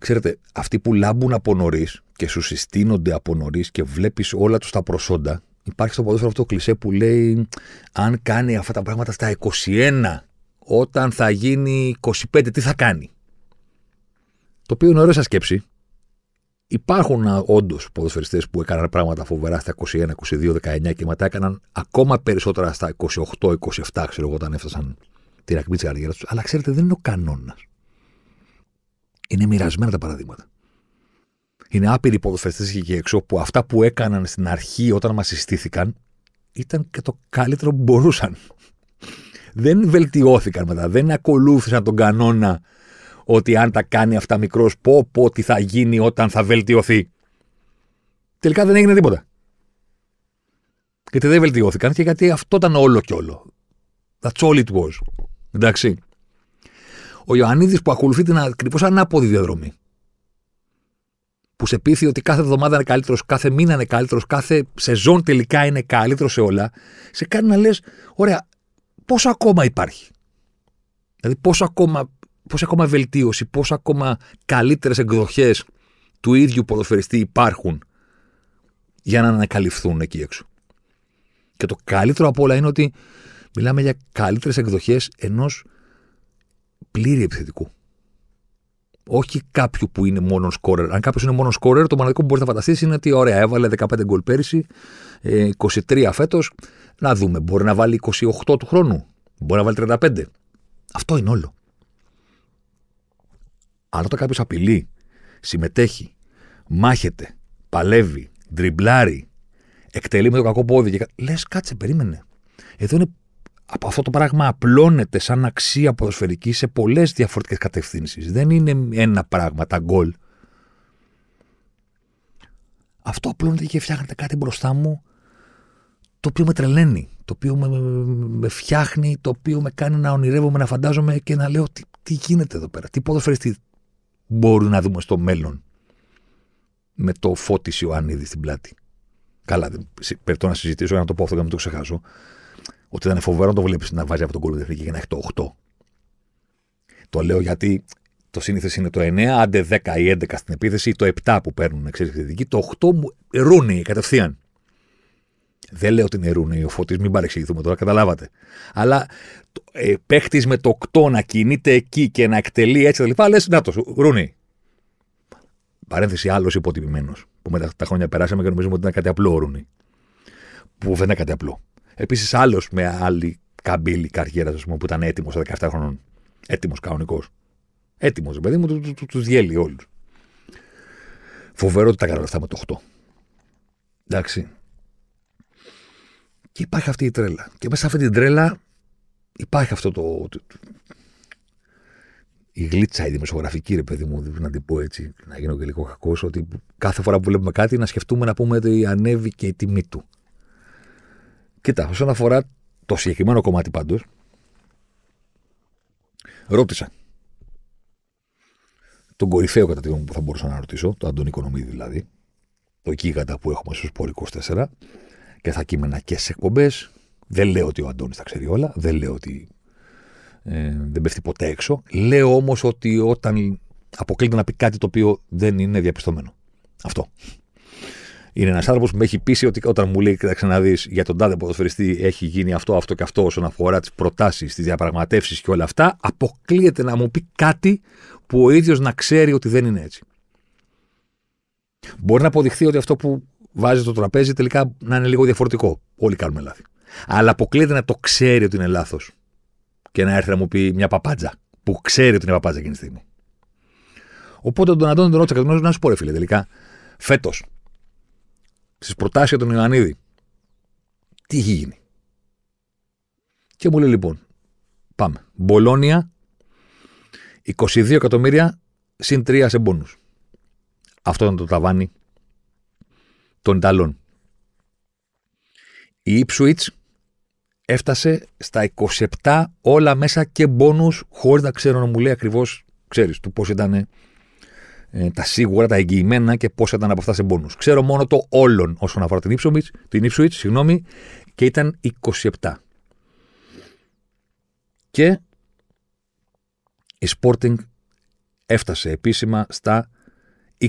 ξέρετε αυτοί που λάμπουν από νωρίς και σου συστήνονται από νωρίς και βλέπεις όλα τους τα προσόντα υπάρχει στο ποδόσφαιρο αυτό το κλισέ που λέει αν κάνει αυτά τα πράγματα στα 21 όταν θα γίνει 25 τι θα κάνει. Το οποίο είναι ωραίο σκέψη, Υπάρχουν όντως ποδοσφαιριστές που έκαναν πράγματα φοβερά στα 21, 22, 19 και μετά έκαναν ακόμα περισσότερα στα 28, 27, ξέρω όταν έφτασαν την ακμή της καριέρας τους. Αλλά ξέρετε, δεν είναι ο κανόνας. Είναι μοιρασμένα τα παραδείγματα. Είναι άπειροι ποδοσφαιριστές εκεί έξω που αυτά που έκαναν στην αρχή όταν μας συστήθηκαν ήταν και το καλύτερο που μπορούσαν. Δεν βελτιώθηκαν μετά. Δεν ακολούθησαν τον κανόνα ότι αν τα κάνει αυτά μικρός, πω πω τι θα γίνει όταν θα βελτιωθεί. Τελικά δεν έγινε τίποτα. Γιατί δεν βελτιώθηκαν και γιατί αυτό ήταν όλο και όλο. That's all it was. Εντάξει. Ο Ιωαννίδης που ακολουθεί την ακριβώς ανάποδη διαδρομή. Που σε πείθει ότι κάθε εβδομάδα είναι καλύτερος, κάθε μήνα είναι καλύτερος, κάθε σεζόν τελικά είναι καλύτερος σε όλα, σε κάνει να λες: Ωραία, πόσο ακόμα υπάρχει. Δηλαδή, πόσο ακόμα πόση ακόμα βελτίωση, πόσα ακόμα καλύτερες εκδοχές του ίδιου ποδοφεριστή υπάρχουν για να ανακαλυφθούν εκεί έξω. Και το καλύτερο από όλα είναι ότι μιλάμε για καλύτερες εκδοχές ενός πλήρη επιθετικού. Όχι κάποιου που είναι μόνο σκόρερ. Αν κάποιος είναι μόνο σκόρερ, το μοναδικό που μπορείς να φανταστείς είναι ότι ωραία, έβαλε 15 γκολ πέρυσι, 23 ε, φέτος. Να δούμε, μπορεί να βάλει 28 του χρόνου, μπορεί να βάλει 35. Αυτό είναι όλο. Αλλά όταν κάποιο απειλεί, συμμετέχει, μάχεται, παλεύει, ντριμπλάρει, εκτελεί με το κακό πόδι και λες, κάτσε, περίμενε. Εδώ είναι από αυτό το πράγμα απλώνεται σαν αξία ποδοσφαιρική σε πολλές διαφορετικές κατευθύνσεις. Δεν είναι ένα πράγμα τα γκολ. Αυτό απλώνεται και φτιάχνεται κάτι μπροστά μου το οποίο με τρελαίνει, το οποίο με, φτιάχνει, το οποίο με κάνει να ονειρεύομαι, να φαντάζομαι και να λέω τι, τι γίνεται εδώ πέρα, τι ποδοσφαιριστή μπορούμε να δούμε στο μέλλον με το φώτιση Ιωάννιδη στην πλάτη. Καλά, πρέπει να συζητήσω για να το πω αυτό και να το ξεχάσω. Ότι ήταν φοβερό να το βλέπεις να βάζει από τον κόλλο και να έχει το 8. Το λέω γιατί το σύνηθες είναι το 9, άντε 10 ή 11 στην επίθεση, ή το 7 που παίρνουν εξαιρετική. Το 8 μου ρούνει κατευθείαν. Δεν λέω ότι είναι ο φωτή, μην παρεξηγηθούμε τώρα, καταλάβατε. Αλλά ε, παίχτης με το 8 να κινείται εκεί και να εκτελεί έτσι τα λοιπά, λες να το Ρούνι. Παρένθεση άλλος υποτυπημένο Που μετά τα χρόνια περάσαμε και νομίζουμε ότι ήταν κάτι απλό ο Ρούνι. Που δεν ήταν κάτι απλό. Επίσης άλλος με άλλη καμπύλη καριέρας, ας πούμε, που ήταν έτοιμος στα 17 χρονών. Έτοιμος κανονικός. Έτοιμος, παιδί μου, του, του, διέλει όλους. Φοβερό ότι τα καταλαβαίνω με το 8. Εντάξει. Και υπάρχει αυτή η τρέλα. Και μέσα σε αυτή την τρέλα υπάρχει αυτό το. Η γλίτσα, η δημοσιογραφική, ρε παιδί μου, να την πω έτσι, να γίνω και λίγο κακός, ότι κάθε φορά που βλέπουμε κάτι να σκεφτούμε να πούμε ότι ανέβηκε και η τιμή του. Κοίτα, όσον αφορά το συγκεκριμένο κομμάτι πάντως, ρώτησα τον κορυφαίο κατά τη που θα μπορούσα να ρωτήσω, τον Αντωνή δηλαδή, το γίγαντα που έχουμε στου και θα κείμενα και στι εκπομπές. Δεν λέω ότι ο Αντώνης τα ξέρει όλα. Δεν λέω ότι ε, δεν πέφτει ποτέ έξω. Λέω όμως ότι όταν αποκλείται να πει κάτι το οποίο δεν είναι διαπιστωμένο. Αυτό. Είναι ένας άνθρωπος που με έχει πείσει ότι όταν μου λέει, κοιτάξτε να δεις για τον τάδε ποδοσφαιριστή, έχει γίνει αυτό, αυτό και αυτό όσον αφορά τις προτάσεις, τις διαπραγματεύσεις και όλα αυτά, αποκλείεται να μου πει κάτι που ο ίδιος να ξέρει ότι δεν είναι έτσι. Μπορεί να αποδειχθεί ότι αυτό που βάζει το τραπέζι τελικά να είναι λίγο διαφορετικό. Όλοι κάνουμε λάθη. Αλλά αποκλείεται να το ξέρει ότι είναι λάθος και να έρθει να μου πει μια παπάντζα που ξέρει ότι είναι παπάντζα εκείνη τη στιγμή. Οπότε τον Αντώνη τον ρώτησα ρώτησα να σου πω, ρε φίλε, τελικά φέτος στις προτάσεις για τον Ιωαννίδη, τι έχει γίνει. Και μου λέει λοιπόν, πάμε. Μπολόνια, 22 εκατομμύρια συν 3 σε μπόνους. Αυτό ήταν το ταβάνι των Ιταλών. Η Ipswich έφτασε στα 27 όλα μέσα και μπόνους χωρίς να ξέρω να μου λέει ακριβώς, ξέρεις, του πώς ήταν ε, τα σίγουρα, τα εγγυημένα και πώς ήταν από αυτά σε μπόνους. Ξέρω μόνο το όλον όσον αφορά την Ipswich, την Ipswich συγγνώμη, και ήταν 27. Και η Sporting έφτασε επίσημα στα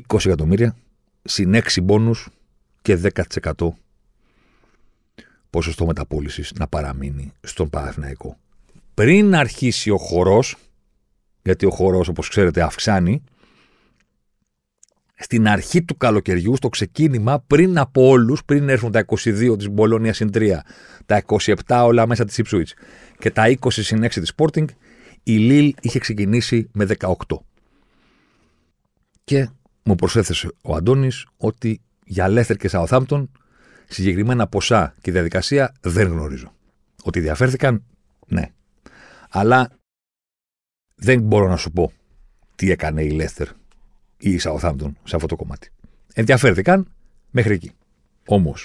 20 εκατομμύρια, συν 6 μπόνους, και 10% ποσοστό μεταπόλησης να παραμείνει στον Παναθηναϊκό. Πριν αρχίσει ο χορός, γιατί ο χορός, όπως ξέρετε, αυξάνει, στην αρχή του καλοκαιριού, στο ξεκίνημα, πριν από όλους, πριν έρθουν τα 22 της Μπολόνια συν 3, τα 27 όλα μέσα της Ipswich και τα 20 συν 6 της Sporting, η Λίλ είχε ξεκινήσει με 18. Και μου προσέθεσε ο Αντώνης ότι για Λέστερ και Σαουθάμπτον συγκεκριμένα ποσά και διαδικασία δεν γνωρίζω. Ότι διαφέρθηκαν, ναι. Αλλά δεν μπορώ να σου πω τι έκανε η Λέστερ ή η σαουθαμπτον σε αυτό το κομμάτι. Ενδιαφέρθηκαν μέχρι εκεί. Όμως,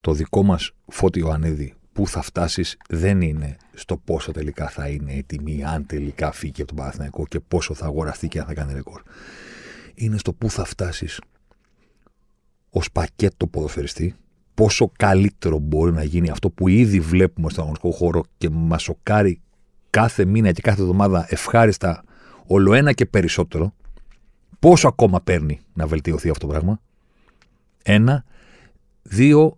το δικό μας φώτιο Ιωαννίδη που θα φτάσεις δεν είναι στο πόσο τελικά θα είναι η τιμή, αν τελικά φύγει από τον Παναθηναϊκό και πόσο θα αγοραστεί και αν θα κάνει ρεκόρ. Είναι στο πού θα φτάσεις ως πακέτο ποδοφεριστή πόσο καλύτερο μπορεί να γίνει αυτό που ήδη βλέπουμε στον αγωνιστικό χώρο και μας σοκάρει κάθε μήνα και κάθε εβδομάδα ευχάριστα ένα και περισσότερο, πόσο ακόμα παίρνει να βελτιωθεί αυτό το πράγμα. Ένα. Δύο.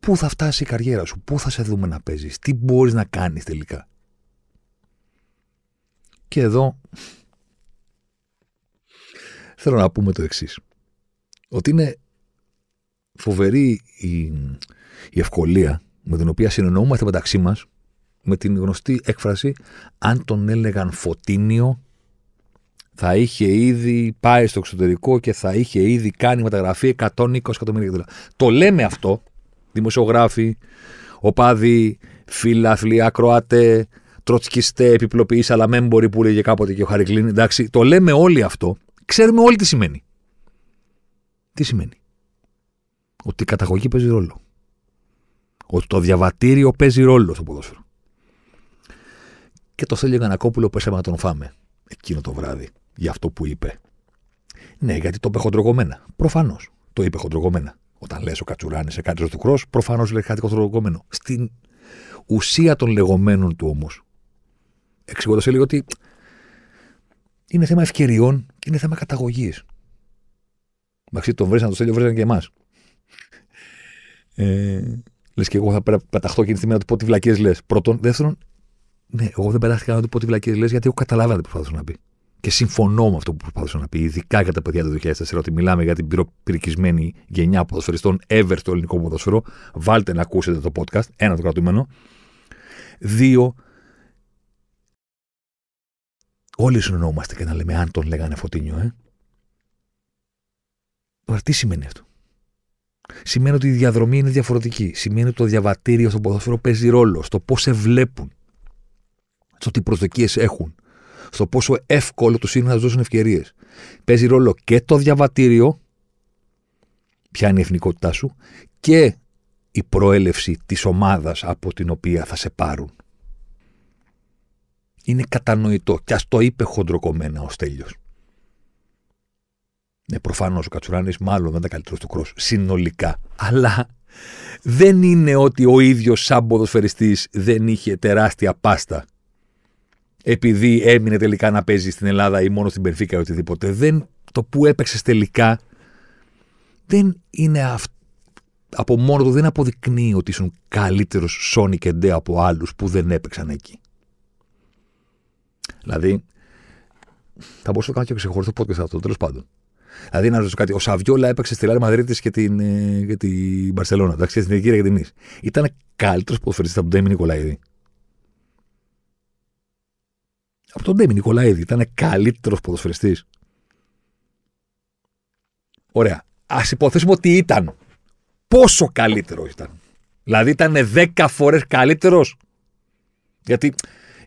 Πού θα φτάσει η καριέρα σου, πού θα σε δούμε να παίζεις, τι μπορείς να κάνεις τελικά. Και εδώ θέλω να πούμε το εξής ότι είναι φοβερή η, η ευκολία με την οποία συνεννοούμαστε μεταξύ μας με την γνωστή έκφραση αν τον έλεγαν Φωτίνιο θα είχε ήδη πάει στο εξωτερικό και θα είχε ήδη κάνει μεταγραφή 120 εκατομμύρια Το λέμε αυτό, δημοσιογράφοι, οπάδοι, φιλάθλοι, ακροάτε, τροτσκιστέ, επιπλοποιείς, αλλά μέμποροι που λέγε κάποτε και ο Χαρικλίν. Εντάξει, το λέμε όλοι αυτό. Ξέρουμε όλοι τι σημαίνει. Τι σημαίνει. Ότι η καταγωγή παίζει ρόλο. Ότι το διαβατήριο παίζει ρόλο στο ποδόσφαιρο. Και το Στέλιο Γανακόπουλο έσαμε να τον φάμε εκείνο το βράδυ για αυτό που είπε. Ναι, γιατί το είπε χοντρογωμένα. Προφανώς το είπε χοντρογωμένα. Όταν λες ο Κατσουράνης σε κάτι του κρό, προφανώς λέει κάτι χοντρογωμένο. Στην ουσία των λεγόμενων του όμως, εξηγώντας λίγο ότι είναι θέμα ευκαιριών και είναι θέμα καταγωγής. Εντάξει, τον βρήσαν το στέλιο, βρήσαν και εμάς. Ε, λες και εγώ θα πεταχτώ εκείνη τη να του πω τι βλακίες λες. Πρώτον. Δεύτερον, ναι, εγώ δεν περάστηκα να του πω τι βλακίες λες, γιατί εγώ καταλάβα τι προσπαθούσα να πει. Και συμφωνώ με αυτό που προσπαθούσα να πει, ειδικά για τα παιδιά του 2004, ότι μιλάμε για την πυροπυρικισμένη γενιά ποδοσφαιριστών ever στο ελληνικό ποδοσφαιρό. Βάλτε να ακούσετε το podcast, ένα το κρατούμενο. Δύο, όλοι συνεννοούμαστε και να λέμε αν τον λέγανε Φωτίνιο, ε τι σημαίνει αυτό. Σημαίνει ότι η διαδρομή είναι διαφορετική. Σημαίνει ότι το διαβατήριο στο ποδόσφαιρο παίζει ρόλο στο πώς σε βλέπουν, στο τι προσδοκίες έχουν, στο πόσο εύκολο τους είναι να τους δώσουν ευκαιρίες. Παίζει ρόλο και το διαβατήριο, ποια είναι η εθνικότητά σου, και η προέλευση της ομάδας από την οποία θα σε πάρουν. Είναι κατανοητό. Και ας το είπε χοντροκομμένα ω τέλειο. Ναι, προφανώς ο Κατσουράνης μάλλον δεν ήταν καλύτερος του κρό συνολικά. Αλλά δεν είναι ότι ο ίδιος σαν ποδοσφαιριστής δεν είχε τεράστια πάστα επειδή έμεινε τελικά να παίζει στην Ελλάδα ή μόνο στην Περφίκα ή οτιδήποτε. το που έπαιξες τελικά δεν είναι Από μόνο του δεν αποδεικνύει ότι ήσουν καλύτερος Σόνι και Ντε από άλλους που δεν έπαιξαν εκεί. Δηλαδή, θα μπορούσα να κάνω και ξεχωριστό podcast αυτό, τέλος πάντων. Δηλαδή, να ρωτήσω κάτι. Ο Σαβιόλα έπαιξε στη Λάρη Μαδρίτη και την, ε, και Μπαρσελόνα. Εντάξει, στην Εγγύρια και την Ισ. Ήταν καλύτερος ποδοσφαιριστής από τον Ντέμι Νικολαίδη. Από τον Ντέμι Νικολαίδη. Ήταν καλύτερος ποδοσφαιριστής. Ωραία. Ας υποθέσουμε ότι ήταν. Πόσο καλύτερο ήταν. Δηλαδή ήταν 10 φορές καλύτερος. Γιατί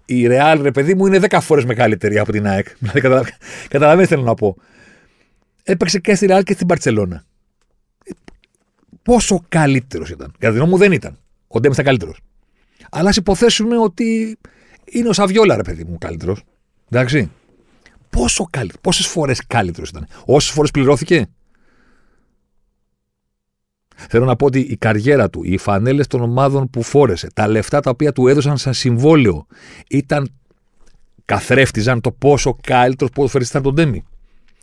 η Real, ρε παιδί μου, είναι 10 φορές μεγαλύτερη από την ΑΕΚ. Δηλαδή, καταλαβαίνετε τι θέλω να πω έπαιξε και στη Ρεάλ και στην Παρσελώνα. Πόσο καλύτερος ήταν. Για την μου δεν ήταν. Ο Ντέμις ήταν καλύτερος. Αλλά ας υποθέσουμε ότι είναι ο Σαβιόλα, ρε παιδί μου, καλύτερος. Εντάξει. Πόσο καλύτερο, πόσες φορές καλύτερος ήταν. Όσες φορές πληρώθηκε. Θέλω να πω ότι η καριέρα του, οι φανέλες των ομάδων που φόρεσε, τα λεφτά τα οποία του έδωσαν σαν συμβόλαιο, ήταν καθρέφτιζαν το πόσο καλύτερος που ήταν τον Ντέμι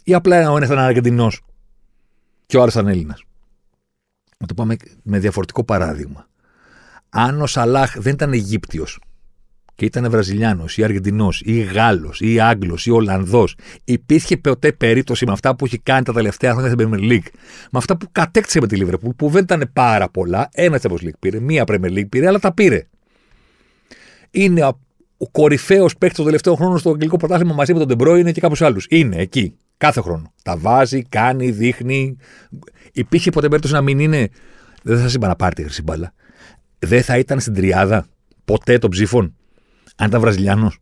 ή απλά ο ένας ήταν Αργεντινός και ο άλλος ήταν Έλληνας. Να το πάμε με διαφορετικό παράδειγμα. Αν ο Σαλάχ δεν ήταν Αιγύπτιος και ήταν Βραζιλιάνος ή Αργεντινός ή Γάλλος ή Άγγλος ή Ολλανδός, υπήρχε ποτέ περίπτωση με αυτά που έχει κάνει τα τελευταία χρόνια στην Premier League, με αυτά που κατέκτησε με τη Liverpool, που δεν ήταν πάρα πολλά, ένα Champions League πήρε, μία Premier League πήρε, αλλά τα πήρε. Είναι ο κορυφαίος παίκτης των τελευταίων χρόνων στο αγγλικό πρωτάθλημα μαζί με τον Ντεμπρόιν και κάποιους άλλους. Είναι εκεί. Κάθε χρόνο. Τα βάζει, κάνει, δείχνει. Υπήρχε ποτέ περίπτωση να μην είναι. Δεν θα σα είπα να πάρει τη χρυσή μπάλα. Δεν θα ήταν στην τριάδα ποτέ των ψήφων αν ήταν Βραζιλιάνος.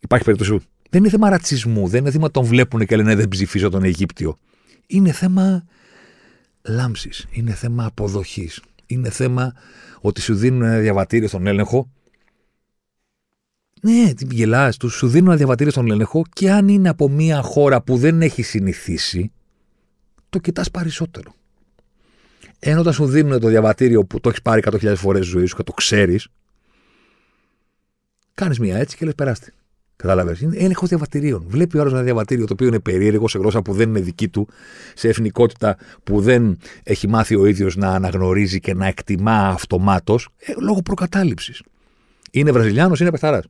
Υπάρχει περίπτωση. Δεν είναι θέμα ρατσισμού. Δεν είναι θέμα τον βλέπουν και λένε δεν ψηφίζω τον Αιγύπτιο. Είναι θέμα λάμψης. Είναι θέμα αποδοχής. Είναι θέμα ότι σου δίνουν ένα διαβατήριο στον έλεγχο ναι, τι γελάς τους, σου δίνουν ένα διαβατήριο στον έλεγχο και αν είναι από μια χώρα που δεν έχει συνηθίσει, το κοιτάς περισσότερο. Ενώ όταν σου δίνουν το διαβατήριο που το έχεις πάρει 100.000 φορές ζωή σου και το ξέρεις, κάνεις μια έτσι και λες περάστε. Κατάλαβες. Είναι έλεγχος διαβατηρίων. Βλέπει ο άλλος ένα διαβατήριο το οποίο είναι περίεργο σε γλώσσα που δεν είναι δική του, σε εθνικότητα που δεν έχει μάθει ο ίδιος να αναγνωρίζει και να εκτιμά αυτομάτως, ε, λόγω προκατάληψης. Είναι Βραζιλιάνος, είναι πεθαρά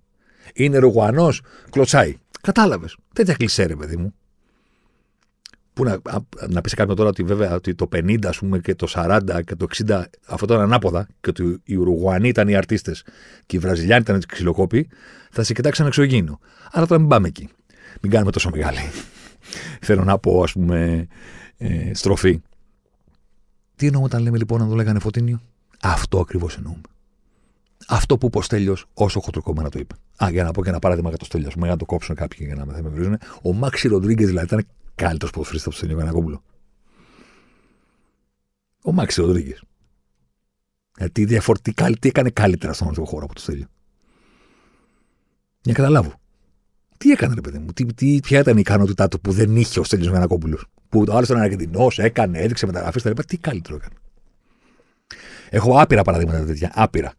είναι Ρουγουανό, κλωτσάει. Κατάλαβες. Τέτοια κλεισέ, ρε παιδί μου. Που να, να πεις κάποιον τώρα ότι βέβαια ότι το 50 ας πούμε, και το 40 και το 60 αυτό ήταν ανάποδα και ότι οι Ουρουγουανοί ήταν οι αρτίστες και οι Βραζιλιάνοι ήταν οι ξυλοκόποι, θα σε ένα εξωγήινο. Άρα τώρα μην πάμε εκεί. Μην κάνουμε τόσο μεγάλη. Θέλω να πω, ας πούμε, ε, στροφή. Τι εννοούμε όταν λέμε λοιπόν να το λέγανε Φωτίνιο. Αυτό ακριβώς εννοούμε αυτό που είπε ο Στέλιος, όσο χοντροκομμένα το είπε. Α, για να πω και ένα παράδειγμα για το Στέλιο, για να το κόψουν κάποιοι για να με βρίζουν. Ο Μάξι Ροντρίγκες δηλαδή ήταν καλύτερος ποδοσφαιριστή από το Στέλιο Κανακόπουλο. Ο Μάξι Ροντρίγκες. Γιατί ε, διαφορετικά, τι έκανε καλύτερα στον αγροτικό χώρο από το Στέλιο. Για να καταλάβω. Τι έκανε, ρε παιδί μου, τι, τι, ποια ήταν η ικανότητά του που δεν είχε ο Στέλιος Γιανακόπουλο. Που το άλλος ήταν Αργεντινός, έκανε, έδειξε μεταγραφές, τα λοιπά. Τι καλύτερο έκανε. Έχω άπειρα παραδείγματα τέτοια. Άπειρα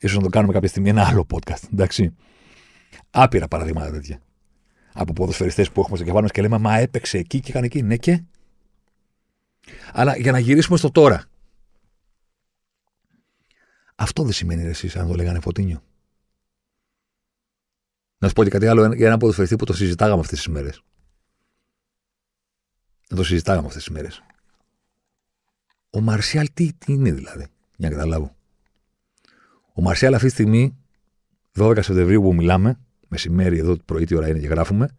ίσως να το κάνουμε κάποια στιγμή ένα άλλο podcast, εντάξει. Άπειρα παραδείγματα τέτοια. Από ποδοσφαιριστές που έχουμε στο κεφάλι μας και λέμε «Μα έπαιξε εκεί και έκανε εκεί». Ναι και. Αλλά για να γυρίσουμε στο τώρα. Αυτό δεν σημαίνει ρε εσείς αν το λέγανε Φωτίνιο. Να σου πω και κάτι άλλο για ένα ποδοσφαιριστή που το συζητάγαμε αυτές τις μέρες. Να το συζητάγαμε αυτές τις μέρες. Ο Μαρσιάλ τι, τι είναι δηλαδή, για να καταλάβω. Ο Μαρσιάλ αυτή τη στιγμή, 12 Σεπτεμβρίου που μιλάμε, μεσημέρι εδώ πρωί τι ώρα είναι και γράφουμε,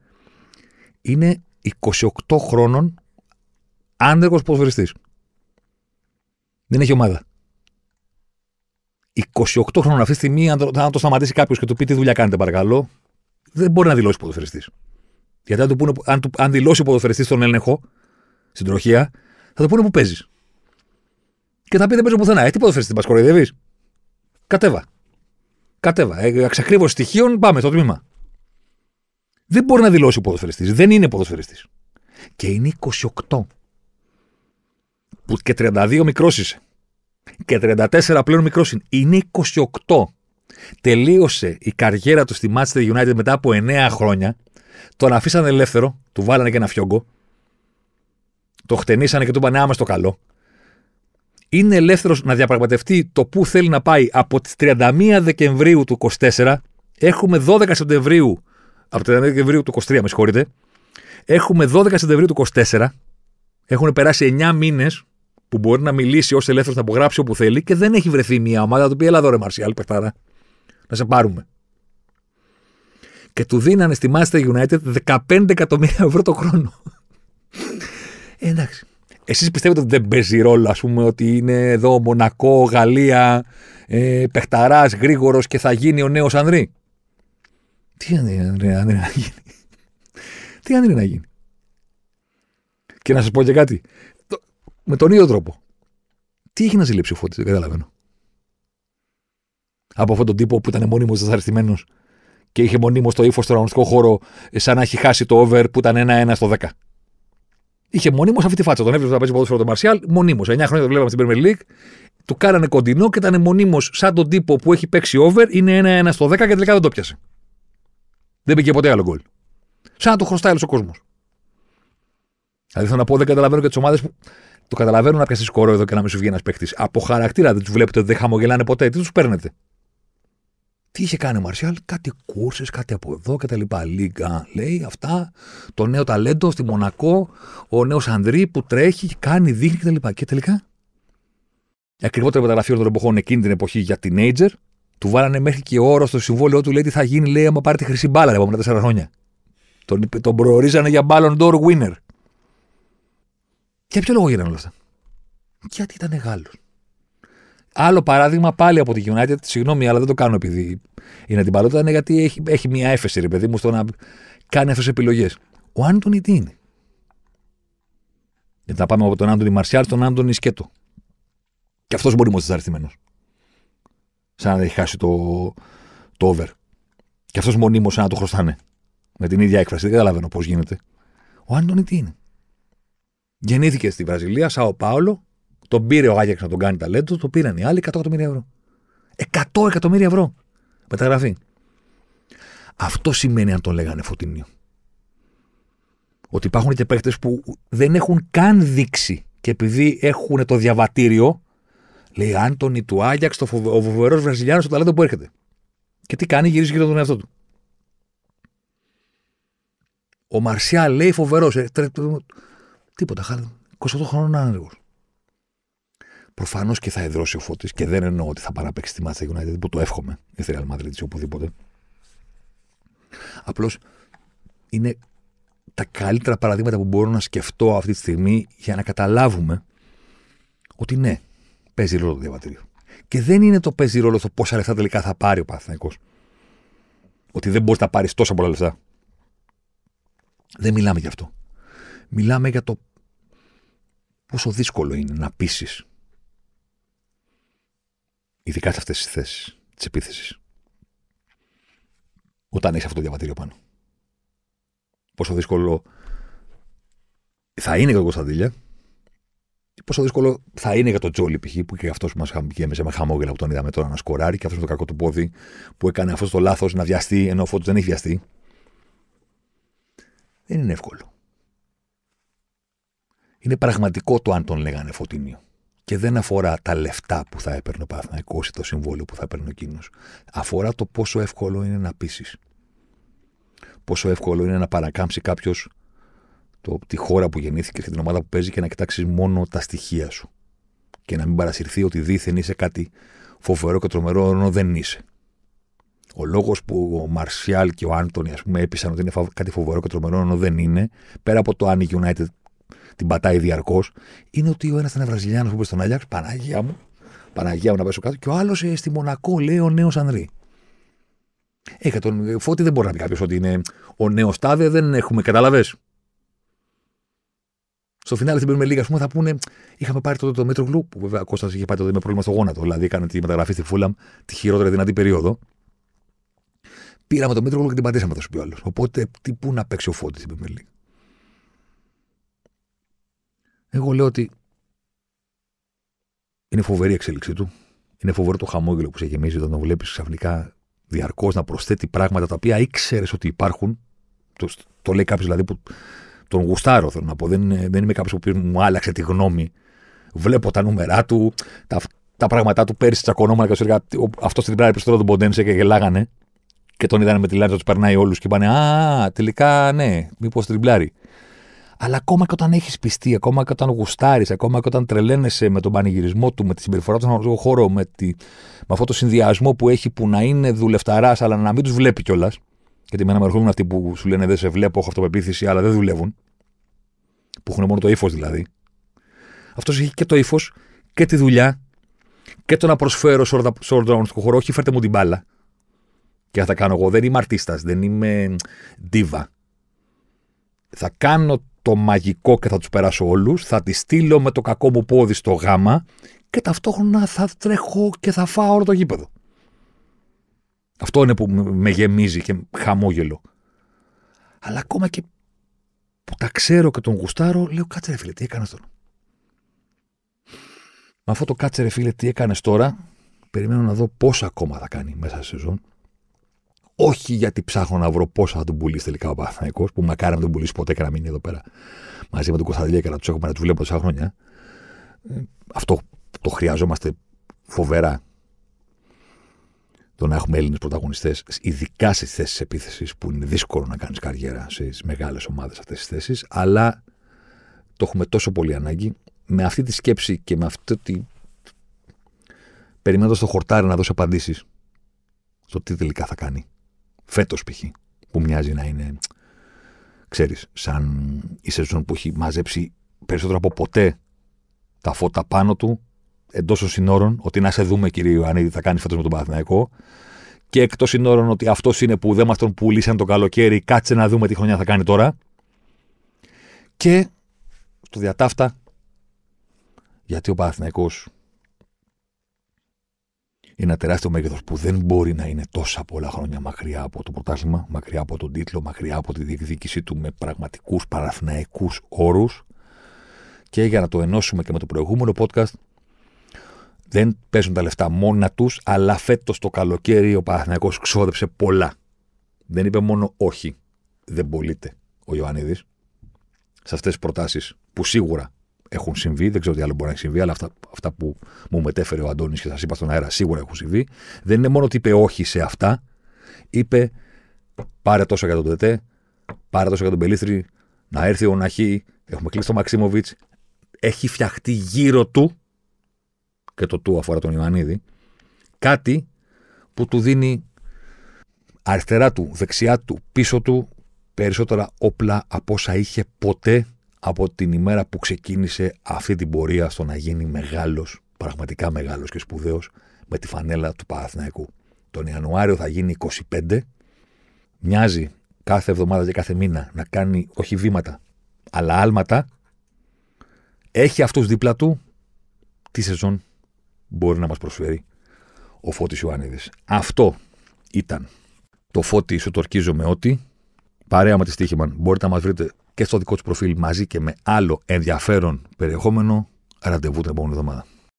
είναι 28 χρόνων άνεργος ποδοσφαιριστής. Δεν έχει ομάδα. 28 χρόνων αυτή τη στιγμή, αν το, σταματήσει κάποιος και του πει τι δουλειά κάνετε, παρακαλώ, δεν μπορεί να δηλώσει ποδοσφαιριστής. Γιατί αν, αν, αν δηλώσει ο ποδοσφαιριστής τον έλεγχο στην τροχία, θα του πούνε που παίζεις. Και θα πει δεν παίζω πουθενά. Ε, τι ποδοσφαιριστή μας κοροϊδεύεις. Κατέβα. Κατέβα. Ε, Εξακρίβωση στοιχείων, πάμε στο τμήμα. Δεν μπορεί να δηλώσει ο ποδοσφαιριστής. Δεν είναι ποδοσφαιριστής. Και είναι 28. Που και 32 μικρός είσαι. Και 34 πλέον μικρός είναι. Είναι 28. Τελείωσε η καριέρα του στη Manchester United μετά από 9 χρόνια. Τον αφήσανε ελεύθερο, του βάλανε και ένα φιόγκο. Το χτενίσανε και του είπανε άμα στο καλό είναι ελεύθερος να διαπραγματευτεί το πού θέλει να πάει από τις 31 Δεκεμβρίου του 24. Έχουμε 12 Σεπτεμβρίου. Από το 31 Δεκεμβρίου του 23, με συγχωρείτε. Έχουμε 12 Σεπτεμβρίου του 24. Έχουν περάσει 9 μήνες που μπορεί να μιλήσει ως ελεύθερος να απογράψει όπου θέλει και δεν έχει βρεθεί μια ομάδα του πει Ελά, δωρε Μαρσιάλ, παιχτάρα. Να σε πάρουμε. Και του δίνανε στη Manchester United 15 εκατομμύρια ευρώ το χρόνο. Εντάξει. Εσείς πιστεύετε ότι δεν παίζει ρόλο, ας πούμε, ότι είναι εδώ Μονακό, Γαλλία, ε, παιχταράς, γρήγορος και θα γίνει ο νέος Ανδρή. Τι Ανδρή, Ανδρή, Ανδρή να γίνει. Τι Ανδρή να γίνει. Και να σας πω και κάτι. με τον ίδιο τρόπο. Τι έχει να ζηλέψει ο Φώτης, δεν καταλαβαίνω. Από αυτόν τον τύπο που ήταν μονίμως δυσαρεστημένος και είχε μονίμως το ύφος στον αγωνιστικό χώρο, ε, σαν να έχει χάσει το over που ήταν 1-1 στο 10. Είχε μονίμως αυτή τη φάτσα. Τον έβλεπε να παίζει ποδόσφαιρο τον Μαρσιάλ, μονίμω. 9 χρόνια το βλέπαμε στην Premier League. Του κάνανε κοντινό και ήταν μονίμως σαν τον τύπο που έχει παίξει over. Είναι ένα-ένα στο 10 και τελικά δεν το πιασε. Δεν πήγε ποτέ άλλο γκολ. Σαν να του χρωστάει άλλος ο κόσμος. Δηλαδή θέλω να πω, δεν καταλαβαίνω και τις ομάδες που. Το καταλαβαίνω να πιάσεις κόρο εδώ και να μην σου βγει ένας παίχτη. Από χαρακτήρα δεν τους βλέπετε ότι δεν χαμογελάνε ποτέ. Τι τους παίρνετε. Τι είχε κάνει ο Μαρσιάλ, κάτι κούρσες, κάτι από εδώ και τα λοιπά. Λίγκα, λέει αυτά. Το νέο ταλέντο στη Μονακό, ο νέος Ανδρή που τρέχει, κάνει, δείχνει κτλ. Και, και τελικά. Ακριβότερο μεταγραφή των εποχών εκείνη την εποχή για την Ager, του βάλανε μέχρι και όρο στο συμβόλαιό του, λέει τι θα γίνει, λέει, άμα πάρει τη χρυσή μπάλα τα επόμενα τέσσερα χρόνια. Τον, τον προορίζανε για Ballon d'Or winner. Για ποιο λόγο γίνανε όλα αυτά. Γιατί ήταν Γάλλος. Άλλο παράδειγμα πάλι από τη United, συγγνώμη, αλλά δεν το κάνω επειδή είναι την παλότητα, είναι γιατί έχει, έχει μια έφεση, ρε παιδί μου, στο να κάνει αυτές τις επιλογές. Ο Άντωνη τι είναι. Γιατί να πάμε από τον Άντωνη Μαρσιάλ στον Άντωνη Σκέτο. Και αυτός μπορεί είναι τεταρτημένο. Σαν να έχει χάσει το, το over. Και αυτός μονίμως σαν να το χρωστάνε. Με την ίδια έκφραση. Δεν καταλαβαίνω πώς γίνεται. Ο Άντωνη τι είναι. Γεννήθηκε στη Βραζιλία, Σαο Πάολο, τον πήρε ο Άγιαξ να τον κάνει ταλέντο, το πήραν οι άλλοι 100 εκατομμύρια ευρώ. 100 εκατομμύρια ευρώ. Μεταγραφή. Αυτό σημαίνει αν τον λέγανε Φωτεινίου. Ότι υπάρχουν και παίχτε που δεν έχουν καν δείξει και επειδή έχουν το διαβατήριο, λέει Άντωνη του Άγιαξ, το φοβε, ο φοβερός Βραζιλιάνος, το ταλέντο που έρχεται. Και τι κάνει, γυρίζει γύρω τον εαυτό του. Ο Μαρσιά λέει φοβερός. Τίποτα, χάρη, 28 χρόνων άνεργο. Προφανώς και θα εδρώσει ο φώτης και δεν εννοώ ότι θα παραπέξει τη μάτσα United που το εύχομαι ή Real Madrid ή οπουδήποτε. Απλώς είναι τα καλύτερα παραδείγματα που μπορώ να σκεφτώ αυτή τη στιγμή για να καταλάβουμε ότι ναι, παίζει ρόλο το διαβατήριο. Και δεν είναι το παίζει ρόλο το πόσα λεφτά τελικά θα πάρει ο Παναθηναϊκός. Ότι δεν μπορεί να πάρεις τόσα πολλά λεφτά. Δεν μιλάμε γι' αυτό. Μιλάμε για το πόσο δύσκολο είναι να πείσει Ειδικά σε αυτές τις θέσεις της επίθεσης. Όταν έχεις αυτό το διαβατήριο πάνω. Πόσο δύσκολο θα είναι για τον Κωνσταντίλια, πόσο δύσκολο θα είναι για τον Τζόλι π.χ. που και αυτός μα είχε με χαμόγελα που τον είδαμε τώρα να σκοράρει και αυτός με το κακό του πόδι που έκανε αυτό το λάθος να βιαστεί ενώ ο Φώτος δεν έχει βιαστεί. Δεν είναι εύκολο. Είναι πραγματικό το αν τον λέγανε Φωτίνιο και δεν αφορά τα λεφτά που θα έπαιρνε ο Παναθυναϊκό ή το συμβόλαιο που θα έπαιρνε εκείνος. Αφορά το πόσο εύκολο είναι να πείσει. Πόσο εύκολο είναι να παρακάμψει κάποιος τη χώρα που γεννήθηκε και την ομάδα που παίζει και να κοιτάξει μόνο τα στοιχεία σου. Και να μην παρασυρθεί ότι δίθεν είσαι κάτι φοβερό και τρομερό, ενώ δεν είσαι. Ο λόγος που ο Μαρσιάλ και ο Άντωνη, ας πούμε, έπεισαν ότι είναι κάτι φοβερό και τρομερό, ενώ δεν είναι, πέρα από το αν η United την πατάει διαρκώς, είναι ότι ο ένας ήταν Βραζιλιάνος που είπε στον Αλιάξ, Παναγία μου, Παναγία μου να πέσω κάτω, και ο άλλος ε, στη Μονακό λέει ο νέος Ανδρή. Ε, τον ε, Φώτη δεν μπορεί να πει κάποιος ότι είναι ο νέος Τάδε, δεν έχουμε, κατάλαβες. Στο φινάλε στην Περμελίγα, ας πούμε, θα πούνε. Είχαμε πάρει τότε το μέτρο γλου, που βέβαια ο Κώστας είχε πάει τότε με πρόβλημα στο γόνατο. Δηλαδή, έκανε τη μεταγραφή στη Φούλαμ τη χειρότερη δυνατή περίοδο. Πήραμε το μέτρο γλου και την πατήσαμε, θα σου πει ο άλλος. Οπότε, τι, πού να παίξει ο φώτης στην Περμελίγα. Εγώ λέω ότι είναι φοβερή η εξέλιξή του. Είναι φοβερό το χαμόγελο που σε γεμίζει όταν τον βλέπεις ξαφνικά διαρκώς να προσθέτει πράγματα τα οποία ήξερες ότι υπάρχουν. Το, το λέει κάποιος δηλαδή που τον γουστάρω, θέλω να πω. Δεν, δεν είμαι κάποιος που μου άλλαξε τη γνώμη. Βλέπω τα νούμερά του, τα, τα πράγματά του. Πέρσι τσακωνόμουν και του έλεγα αυτός στην πράγμα τώρα τον Ποντένσε και γελάγανε. Και τον είδανε με τη λάτσα τους περνάει όλους και είπανε Α, τελικά ναι, μήπως τριμπλάρει. Αλλά ακόμα και όταν έχεις πιστεί, ακόμα και όταν γουστάρεις, ακόμα και όταν τρελαίνεσαι με τον πανηγυρισμό του, με τη συμπεριφορά του στον αγροτικό χώρο, με, τη, με αυτό το συνδυασμό που έχει που να είναι δουλευταράς, αλλά να μην τους βλέπει κιόλας. Γιατί με έρχονται αυτοί που σου λένε Δεν σε βλέπω, έχω αυτοπεποίθηση, αλλά δεν δουλεύουν. Που έχουν μόνο το ύφος δηλαδή. Αυτός έχει και το ύφος και τη δουλειά και το να προσφέρω σε όλο τον αγροτικό χώρο. Όχι, φέρτε μου την μπάλα. Και θα κάνω εγώ. Δεν είμαι αρτίστας, δεν είμαι ντίβα. Θα κάνω το μαγικό και θα τους περάσω όλους, θα τη στείλω με το κακό μου πόδι στο γάμα και ταυτόχρονα θα τρέχω και θα φάω όλο το γήπεδο. Αυτό είναι που με γεμίζει και χαμόγελο. Αλλά ακόμα και που τα ξέρω και τον γουστάρω, λέω κάτσε ρε φίλε, τι έκανες τώρα. Με αυτό το κάτσε ρε φίλε, τι έκανες τώρα, περιμένω να δω πόσα ακόμα θα κάνει μέσα στη σεζόν. Όχι γιατί ψάχνω να βρω πόσα θα τον πουλήσει τελικά ο Παναθναϊκό, που μακάρι να τον πουλήσει ποτέ και να μείνει εδώ πέρα μαζί με τον Κωνσταντιλία και να τους έχουμε να τους βλέπουμε τόσα χρόνια. Ε, αυτό το χρειαζόμαστε φοβερά. Το να έχουμε Έλληνες πρωταγωνιστές, ειδικά στις θέσεις επίθεσης, που είναι δύσκολο να κάνεις καριέρα σε μεγάλες ομάδες αυτές τις θέσεις, αλλά το έχουμε τόσο πολύ ανάγκη. Με αυτή τη σκέψη και με αυτό τη. Περιμένοντας το χορτάρι να δώσει απαντήσεις στο τι τελικά θα κάνει. Φέτος π.χ. που μοιάζει να είναι, ξέρεις, σαν η σεζόν που έχει μαζέψει περισσότερο από ποτέ τα φώτα πάνω του εντός των συνόρων, ότι να σε δούμε, κύριε Ιωάννη, θα κάνεις φέτος με τον Παναθηναϊκό. Και εκτός συνόρων, ότι αυτός είναι που δεν μας τον πουλήσαν το καλοκαίρι, κάτσε να δούμε τι χρονιά θα κάνει τώρα. Και στο διατάφτα, γιατί ο Παναθηναϊκός ένα τεράστιο μέγεθος που δεν μπορεί να είναι τόσα πολλά χρόνια μακριά από το πρωτάθλημα, μακριά από τον τίτλο, μακριά από τη διεκδίκησή του με πραγματικούς παραθυναϊκούς όρους. Και για να το ενώσουμε και με το προηγούμενο podcast, δεν παίζουν τα λεφτά μόνα τους, αλλά φέτος το καλοκαίρι ο Παναθυναϊκό ξόδεψε πολλά. Δεν είπε μόνο όχι. Δεν πωλείται ο Ιωαννίδης σε αυτές τις προτάσεις που σίγουρα έχουν συμβεί, δεν ξέρω τι άλλο μπορεί να έχει συμβεί, αλλά αυτά, αυτά που μου μετέφερε ο Αντώνης και σας είπα στον αέρα σίγουρα έχουν συμβεί. Δεν είναι μόνο ότι είπε όχι σε αυτά, είπε πάρε τόσο για τον Τετέ, πάρε τόσο για τον Πελίθρη να έρθει ο Ναχή, έχουμε κλείσει τον Μαξίμοβιτ. Έχει φτιαχτεί γύρω του, και το του αφορά τον Ιωαννίδη, κάτι που του δίνει αριστερά του, δεξιά του, πίσω του περισσότερα όπλα από όσα είχε ποτέ από την ημέρα που ξεκίνησε αυτή την πορεία στο να γίνει μεγάλος, πραγματικά μεγάλος και σπουδαίος, με τη φανέλα του Παναθηναϊκού. Τον Ιανουάριο θα γίνει 25, μοιάζει κάθε εβδομάδα και κάθε μήνα να κάνει όχι βήματα, αλλά άλματα, έχει αυτούς δίπλα του, τι σεζόν μπορεί να μας προσφέρει ο Φώτης Ιωάννηδης. Αυτό ήταν το Φώτη σου τορκίζομαι ότι, παρέα με τη Στίχημαν, μπορείτε να μας βρείτε και στο δικό του προφίλ μαζί και με άλλο ενδιαφέρον περιεχόμενο. Ραντεβού την επόμενη εβδομάδα.